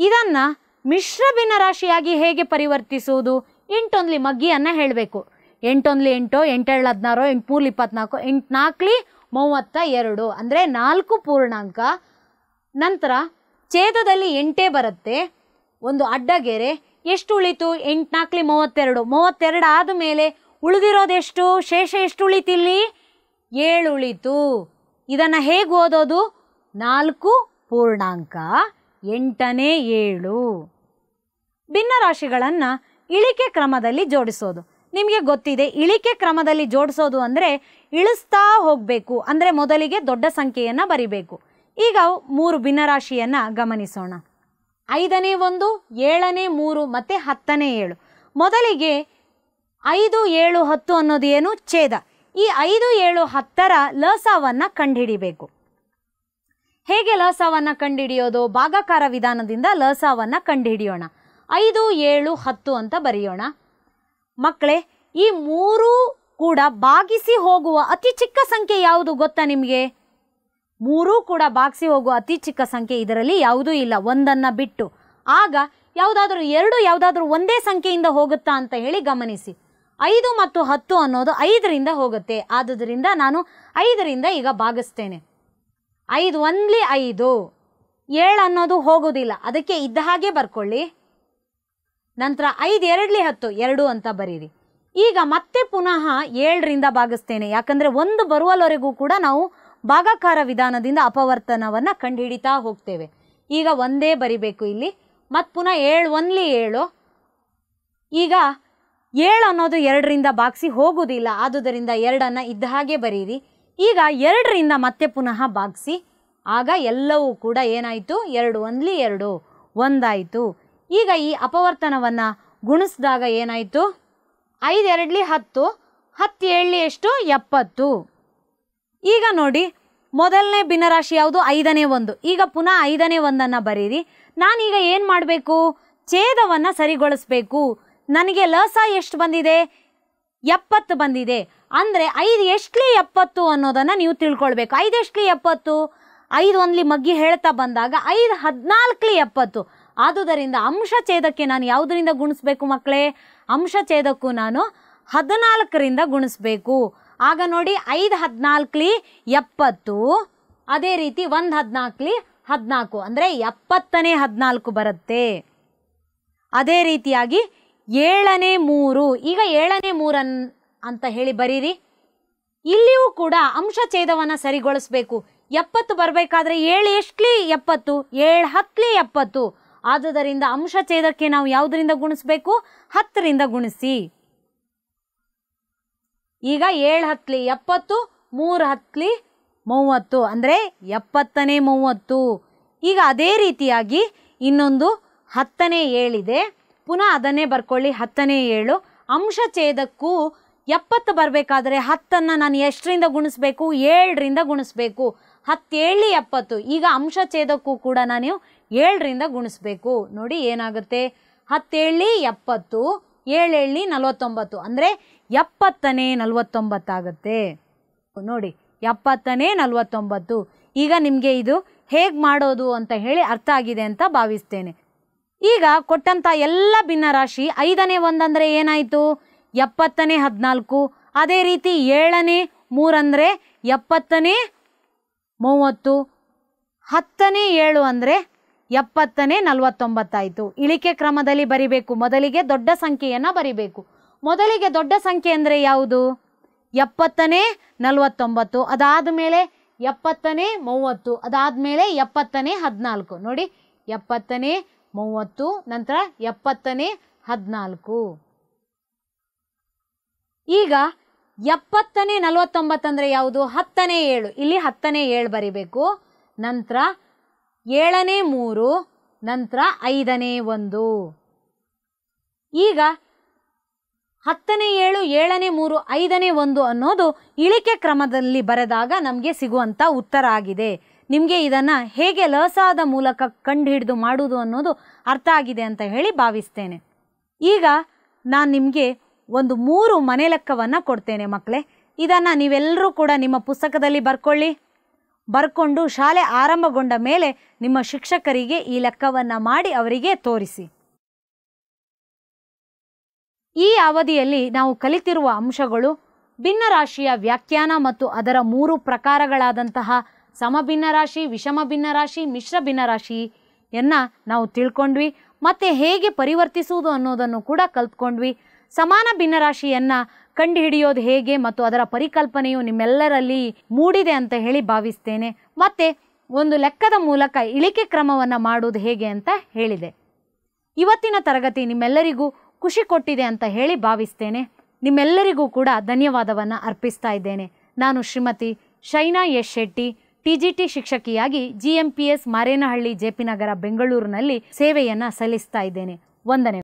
ಇದನ್ನು ಮಿಶ್ರ ರಾಶಿಯಾಗಿ ಹೇಗೆ ಪರಿವರ್ತಿಸುವುದು ಎಂಟೊಂದ್ಲಿ ಮಗ್ಗಿಯನ್ನು ಹೇಳಬೇಕು ಎಂಟೊಂದ್ಲಿ ಎಂಟು ಎಂಟೇಳು ಹದಿನಾರು ಎಂಟು ಇಪ್ಪತ್ನಾಲ್ಕು ಎಂಟು ನಾಲ್ಕಲಿ ಮೂವತ್ತ ಎರಡು ಅಂದರೆ ನಾಲ್ಕು ಪೂರ್ಣಾಂಕ ನಂತರ ಛೇದದಲ್ಲಿ ಎಂಟೇ ಬರುತ್ತೆ ಒಂದು ಅಡ್ಡಗೆರೆ ಎಷ್ಟು ಉಳಿತು ಎಂಟು ನಾಲ್ಕಲಿ ಮೂವತ್ತೆರಡು ಮೂವತ್ತೆರಡು ಆದ ಮೇಲೆ ಉಳಿದಿರೋದೆಷ್ಟು ಶೇಷ ಎಷ್ಟು ಉಳಿತಿಲ್ಲಿ ಏಳು ಉಳಿತು ಇದನ್ನು ಹೇಗೆ ಓದೋದು ನಾಲ್ಕು ಪೂರ್ಣಾಂಕ ಎಂಟನೇ ಏಳು ಭಿನ್ನರಾಶಿಗಳನ್ನು ಇಳಿಕೆ ಕ್ರಮದಲ್ಲಿ ಜೋಡಿಸೋದು ನಿಮಗೆ ಗೊತ್ತಿದೆ ಇಳಿಕೆ ಕ್ರಮದಲ್ಲಿ ಜೋಡಿಸೋದು ಅಂದರೆ ಇಳಿಸ್ತಾ ಹೋಗಬೇಕು ಅಂದರೆ ಮೊದಲಿಗೆ ದೊಡ್ಡ ಸಂಖ್ಯೆಯನ್ನು ಬರಿಬೇಕು ಈಗ ಮೂರು ಭಿನ್ನರಾಶಿಯನ್ನು ಗಮನಿಸೋಣ ಐದನೇ ಒಂದು ಏಳನೇ ಮೂರು ಮತ್ತು ಹತ್ತನೇ ಏಳು ಮೊದಲಿಗೆ ಐದು ಏಳು ಹತ್ತು ಅನ್ನೋದು ಏನು ಛೇದ ಈ ಐದು ಏಳು ಹತ್ತರ ಲಸವನ್ನು ಕಂಡುಹಿಡಿಬೇಕು ಹೇಗೆ ಲಸವನ್ನು ಕಂಡುಹಿಡಿಯೋದು ಭಾಗಾಕಾರ ವಿಧಾನದಿಂದ ಲಸವನ್ನು ಕಂಡುಹಿಡಿಯೋಣ ಐದು ಏಳು ಹತ್ತು ಅಂತ ಬರೆಯೋಣ ಮಕ್ಕಳೇ ಈ ಮೂರೂ ಕೂಡ ಬಾಗಿಸಿ ಹೋಗುವ ಅತಿ ಚಿಕ್ಕ ಸಂಖ್ಯೆ ಯಾವುದು ಗೊತ್ತಾ ನಿಮಗೆ ಮೂರೂ ಕೂಡ ಬಾಗಿಸಿ ಹೋಗುವ ಅತಿ ಚಿಕ್ಕ ಸಂಖ್ಯೆ ಇದರಲ್ಲಿ ಯಾವುದೂ ಇಲ್ಲ ಒಂದನ್ನು ಬಿಟ್ಟು ಆಗ ಯಾವುದಾದ್ರೂ ಎರಡು ಯಾವುದಾದ್ರೂ ಒಂದೇ ಸಂಖ್ಯೆಯಿಂದ ಹೋಗುತ್ತಾ ಅಂತ ಹೇಳಿ ಗಮನಿಸಿ ಐದು ಮತ್ತು ಹತ್ತು ಅನ್ನೋದು ಐದರಿಂದ ಹೋಗುತ್ತೆ ಆದುದರಿಂದ ನಾನು ಐದರಿಂದ ಈಗ ಭಾಗಿಸ್ತೇನೆ ಐದು ಒನ್ಲಿ ಐದು ಏಳು ಅನ್ನೋದು ಹೋಗೋದಿಲ್ಲ ಅದಕ್ಕೆ ಇದ್ದ ಹಾಗೆ ಬರ್ಕೊಳ್ಳಿ ನಂತರ ಐದು ಎರಡ್ಲಿ ಹತ್ತು ಎರಡು ಅಂತ ಬರೀರಿ ಈಗ ಮತ್ತೆ ಪುನಃ ಏಳರಿಂದ ಭಾಗಿಸ್ತೇನೆ ಯಾಕಂದರೆ ಒಂದು ಬರುವಲ್ವರೆಗೂ ಕೂಡ ನಾವು ಭಾಗಕಾರ ವಿಧಾನದಿಂದ ಅಪವರ್ತನವನ್ನು ಕಂಡುಹಿಡಿತಾ ಹೋಗ್ತೇವೆ ಈಗ ಒಂದೇ ಬರಿಬೇಕು ಇಲ್ಲಿ ಮತ್ತು ಪುನಃ ಏಳು ಒನ್ಲಿ ಏಳು ಈಗ ಏಳು ಅನ್ನೋದು ಎರಡರಿಂದ ಬಾಗಿಸಿ ಹೋಗುವುದಿಲ್ಲ ಆದುದರಿಂದ ಎರಡನ್ನು ಇದ್ದ ಹಾಗೆ ಬರೀರಿ ಈಗ ಎರಡರಿಂದ ಮತ್ತೆ ಪುನಃ ಬಾಗಿಸಿ ಆಗ ಎಲ್ಲವೂ ಕೂಡ ಏನಾಯಿತು ಎರಡು ಒಂದ್ಲಿ ಎರಡು ಒಂದಾಯಿತು ಈಗ ಈ ಅಪವರ್ತನವನ್ನು ಗುಣಿಸಿದಾಗ ಏನಾಯಿತು ಐದೆರಡ್ಲಿ ಹತ್ತು ಹತ್ತು ಏಳಲಿ ಎಷ್ಟು ಎಪ್ಪತ್ತು ಈಗ ನೋಡಿ ಮೊದಲನೇ ಭಿನ್ನರಾಶಿ ಯಾವುದು ಐದನೇ ಒಂದು ಈಗ ಪುನಃ ಐದನೇ ಒಂದನ್ನು ಬರೀರಿ ನಾನೀಗ ಏನು ಮಾಡಬೇಕು ಛೇದವನ್ನು ಸರಿಗೊಳಿಸಬೇಕು ನನಗೆ ಲಸ ಎಷ್ಟು ಬಂದಿದೆ ಎಪ್ಪತ್ತು ಬಂದಿದೆ ಅಂದರೆ ಐದು ಎಷ್ಟಲಿ ಎಪ್ಪತ್ತು ಅನ್ನೋದನ್ನು ನೀವು ತಿಳ್ಕೊಳ್ಬೇಕು ಐದು ಎಷ್ಟಲಿ ಎಪ್ಪತ್ತು ಐದು ಒಂದ್ಲಿ ಮಗ್ಗಿ ಹೇಳ್ತಾ ಬಂದಾಗ ಐದು ಹದಿನಾಲ್ಕಲಿ ಎಪ್ಪತ್ತು ಆದುದರಿಂದ ಅಂಶ ಛೇದಕ್ಕೆ ನಾನು ಯಾವುದರಿಂದ ಗುಣಿಸ್ಬೇಕು ಮಕ್ಕಳೇ ಅಂಶ ಛೇದಕ್ಕೂ ನಾನು ಹದಿನಾಲ್ಕರಿಂದ ಗುಣಿಸ್ಬೇಕು ಆಗ ನೋಡಿ ಐದು ಹದಿನಾಲ್ಕಲಿ ಎಪ್ಪತ್ತು ಅದೇ ರೀತಿ ಒಂದು ಹದಿನಾಲ್ಕಲಿ ಹದಿನಾಲ್ಕು ಅಂದರೆ ಎಪ್ಪತ್ತನೇ ಹದಿನಾಲ್ಕು ಬರುತ್ತೆ ಅದೇ ರೀತಿಯಾಗಿ ಏಳನೇ ಮೂರು ಈಗ ಏಳನೇ ಮೂರನ್ ಅಂತ ಹೇಳಿ ಬರೀರಿ ಇಲ್ಲಿಯೂ ಕೂಡ ಅಂಶ ಛೇದವನ್ನು ಸರಿಗೊಳಿಸ್ಬೇಕು ಎಪ್ಪತ್ತು ಬರಬೇಕಾದ್ರೆ ಏಳು ಎಷ್ಟ್ಲಿ ಎಪ್ಪತ್ತು ಏಳು ಹತ್ತಲಿ ಎಪ್ಪತ್ತು ಆದುದರಿಂದ ಅಂಶ ಛೇದಕ್ಕೆ ನಾವು ಯಾವುದರಿಂದ ಗುಣಿಸ್ಬೇಕು ಹತ್ತರಿಂದ ಗುಣಿಸಿ ಈಗ ಏಳು ಹತ್ತಲಿ ಎಪ್ಪತ್ತು ಮೂರು ಹತ್ತಲಿ ಮೂವತ್ತು ಅಂದರೆ ಎಪ್ಪತ್ತನೇ ಮೂವತ್ತು ಈಗ ಅದೇ ರೀತಿಯಾಗಿ ಇನ್ನೊಂದು ಹತ್ತನೇ ಏಳಿದೆ ಪುನಃ ಅದನ್ನೇ ಬರ್ಕೊಳ್ಳಿ ಹತ್ತನೇ ಏಳು ಅಂಶ ಛೇದಕ್ಕೂ ಎಪ್ಪತ್ತು ಬರಬೇಕಾದ್ರೆ ಹತ್ತನ್ನು ನಾನು ಎಷ್ಟರಿಂದ ಗುಣಿಸ್ಬೇಕು ಏಳರಿಂದ ಗುಣಿಸ್ಬೇಕು ಹತ್ತೇಳಿ ಎಪ್ಪತ್ತು ಈಗ ಅಂಶ ಛೇದಕ್ಕೂ ಕೂಡ ನಾನು ಏಳರಿಂದ ಗುಣಿಸ್ಬೇಕು ನೋಡಿ ಏನಾಗುತ್ತೆ ಹತ್ತೇಳಿ ಎಪ್ಪತ್ತು ಏಳೇಳಿ ನಲವತ್ತೊಂಬತ್ತು ಅಂದರೆ ಎಪ್ಪತ್ತನೇ ನಲವತ್ತೊಂಬತ್ತಾಗುತ್ತೆ ನೋಡಿ ಎಪ್ಪತ್ತನೇ ನಲವತ್ತೊಂಬತ್ತು ಈಗ ನಿಮಗೆ ಇದು ಹೇಗೆ ಮಾಡೋದು ಅಂತ ಹೇಳಿ ಅರ್ಥ ಆಗಿದೆ ಅಂತ ಭಾವಿಸ್ತೇನೆ ಈಗ ಕೊಟ್ಟಂಥ ಎಲ್ಲ ಭಿನ್ನರಾಶಿ ಐದನೇ ಒಂದಂದ್ರೆ ಏನಾಯಿತು ಎಪ್ಪತ್ತನೇ ಹದಿನಾಲ್ಕು ಅದೇ ರೀತಿ ಏಳನೇ ಮೂರಂದರೆ ಎಪ್ಪತ್ತನೇ ಮೂವತ್ತು ಹತ್ತನೇ ಏಳು ಅಂದರೆ ಎಪ್ಪತ್ತನೇ ನಲವತ್ತೊಂಬತ್ತಾಯಿತು ಇಳಿಕೆ ಕ್ರಮದಲ್ಲಿ ಬರಿಬೇಕು ಮೊದಲಿಗೆ ದೊಡ್ಡ ಸಂಖ್ಯೆಯನ್ನು ಬರಿಬೇಕು ಮೊದಲಿಗೆ ದೊಡ್ಡ ಸಂಖ್ಯೆ ಅಂದರೆ ಯಾವುದು ಎಪ್ಪತ್ತನೇ ನಲವತ್ತೊಂಬತ್ತು ಅದಾದ ಮೇಲೆ ಎಪ್ಪತ್ತನೇ ಮೂವತ್ತು ಅದಾದ ಮೇಲೆ ಎಪ್ಪತ್ತನೇ ಹದಿನಾಲ್ಕು ನೋಡಿ ಎಪ್ಪತ್ತನೇ ಮೂವತ್ತು ನಂತರ ಎಪ್ಪತ್ತನೇ ಹದಿನಾಲ್ಕು ಈಗ ಎಪ್ಪತ್ತನೇ ನಲವತ್ತೊಂಬತ್ತಂದರೆ ಯಾವುದು ಹತ್ತನೇ ಏಳು ಇಲ್ಲಿ ಹತ್ತನೇ ಏಳು ಬರೀಬೇಕು ನಂತರ ಏಳನೇ ಮೂರು ನಂತರ ಐದನೇ ಒಂದು ಈಗ ಹತ್ತನೇ ಏಳು ಏಳನೇ ಮೂರು ಐದನೇ ಒಂದು ಅನ್ನೋದು ಇಳಿಕೆ ಕ್ರಮದಲ್ಲಿ ಬರೆದಾಗ ನಮಗೆ ಸಿಗುವಂಥ ಉತ್ತರ ಆಗಿದೆ ನಿಮಗೆ ಇದನ್ನು ಹೇಗೆ ಲಸಾದ ಮೂಲಕ ಕಂಡುಹಿಡಿದು ಮಾಡುವುದು ಅನ್ನೋದು ಅರ್ಥ ಆಗಿದೆ ಅಂತ ಹೇಳಿ ಭಾವಿಸ್ತೇನೆ ಈಗ ನಾನು ನಿಮಗೆ ಒಂದು ಮೂರು ಮನೆ ಲೆಕ್ಕವನ್ನು ಕೊಡ್ತೇನೆ ಮಕ್ಕಳೇ ಇದನ್ನು ನೀವೆಲ್ಲರೂ ಕೂಡ ನಿಮ್ಮ ಪುಸ್ತಕದಲ್ಲಿ ಬರ್ಕೊಳ್ಳಿ ಬರ್ಕೊಂಡು ಶಾಲೆ ಆರಂಭಗೊಂಡ ಮೇಲೆ ನಿಮ್ಮ ಶಿಕ್ಷಕರಿಗೆ ಈ ಲೆಕ್ಕವನ್ನು ಮಾಡಿ ಅವರಿಗೆ ತೋರಿಸಿ ಈ ಅವಧಿಯಲ್ಲಿ ನಾವು ಕಲಿತಿರುವ ಅಂಶಗಳು ಭಿನ್ನರಾಶಿಯ ವ್ಯಾಖ್ಯಾನ ಮತ್ತು ಅದರ ಮೂರು ಪ್ರಕಾರಗಳಾದಂತಹ ಸಮಭಿನ್ನ ರಾಶಿ ವಿಷಮ ಭಿನ್ನ ರಾಶಿ ಮಿಶ್ರ ಭಿನ್ನ ರಾಶಿಯನ್ನು ನಾವು ತಿಳ್ಕೊಂಡ್ವಿ ಮತ್ತು ಹೇಗೆ ಪರಿವರ್ತಿಸುವುದು ಅನ್ನೋದನ್ನು ಕೂಡ ಕಲ್ತ್ಕೊಂಡ್ವಿ ಸಮಾನ ಭಿನ್ನರಾಶಿಯನ್ನು ಕಂಡುಹಿಡಿಯೋದು ಹೇಗೆ ಮತ್ತು ಅದರ ಪರಿಕಲ್ಪನೆಯು ನಿಮ್ಮೆಲ್ಲರಲ್ಲಿ ಮೂಡಿದೆ ಅಂತ ಹೇಳಿ ಭಾವಿಸ್ತೇನೆ ಮತ್ತು ಒಂದು ಲೆಕ್ಕದ ಮೂಲಕ ಇಳಿಕೆ ಕ್ರಮವನ್ನು ಮಾಡುವುದು ಹೇಗೆ ಅಂತ ಹೇಳಿದೆ ಇವತ್ತಿನ ತರಗತಿ ನಿಮ್ಮೆಲ್ಲರಿಗೂ ಖುಷಿ ಕೊಟ್ಟಿದೆ ಅಂತ ಹೇಳಿ ಭಾವಿಸ್ತೇನೆ ನಿಮ್ಮೆಲ್ಲರಿಗೂ ಕೂಡ ಧನ್ಯವಾದವನ್ನು ಅರ್ಪಿಸ್ತಾ ಇದ್ದೇನೆ ನಾನು ಶ್ರೀಮತಿ ಶೈನಾ ಯಶ್ ಶೆಟ್ಟಿ ಟಿಜಿಟಿ ಶಿಕ್ಷಕಿಯಾಗಿ ಜಿಎಂಪಿಎಸ್ ಮಾರೇನಹಳ್ಳಿ ಜೆಪಿನಗರ ನಗರ ಬೆಂಗಳೂರಿನಲ್ಲಿ ಸೇವೆಯನ್ನ ಸಲ್ಲಿಸ್ತಾ ಇದ್ದೇನೆ ವಂದನೆ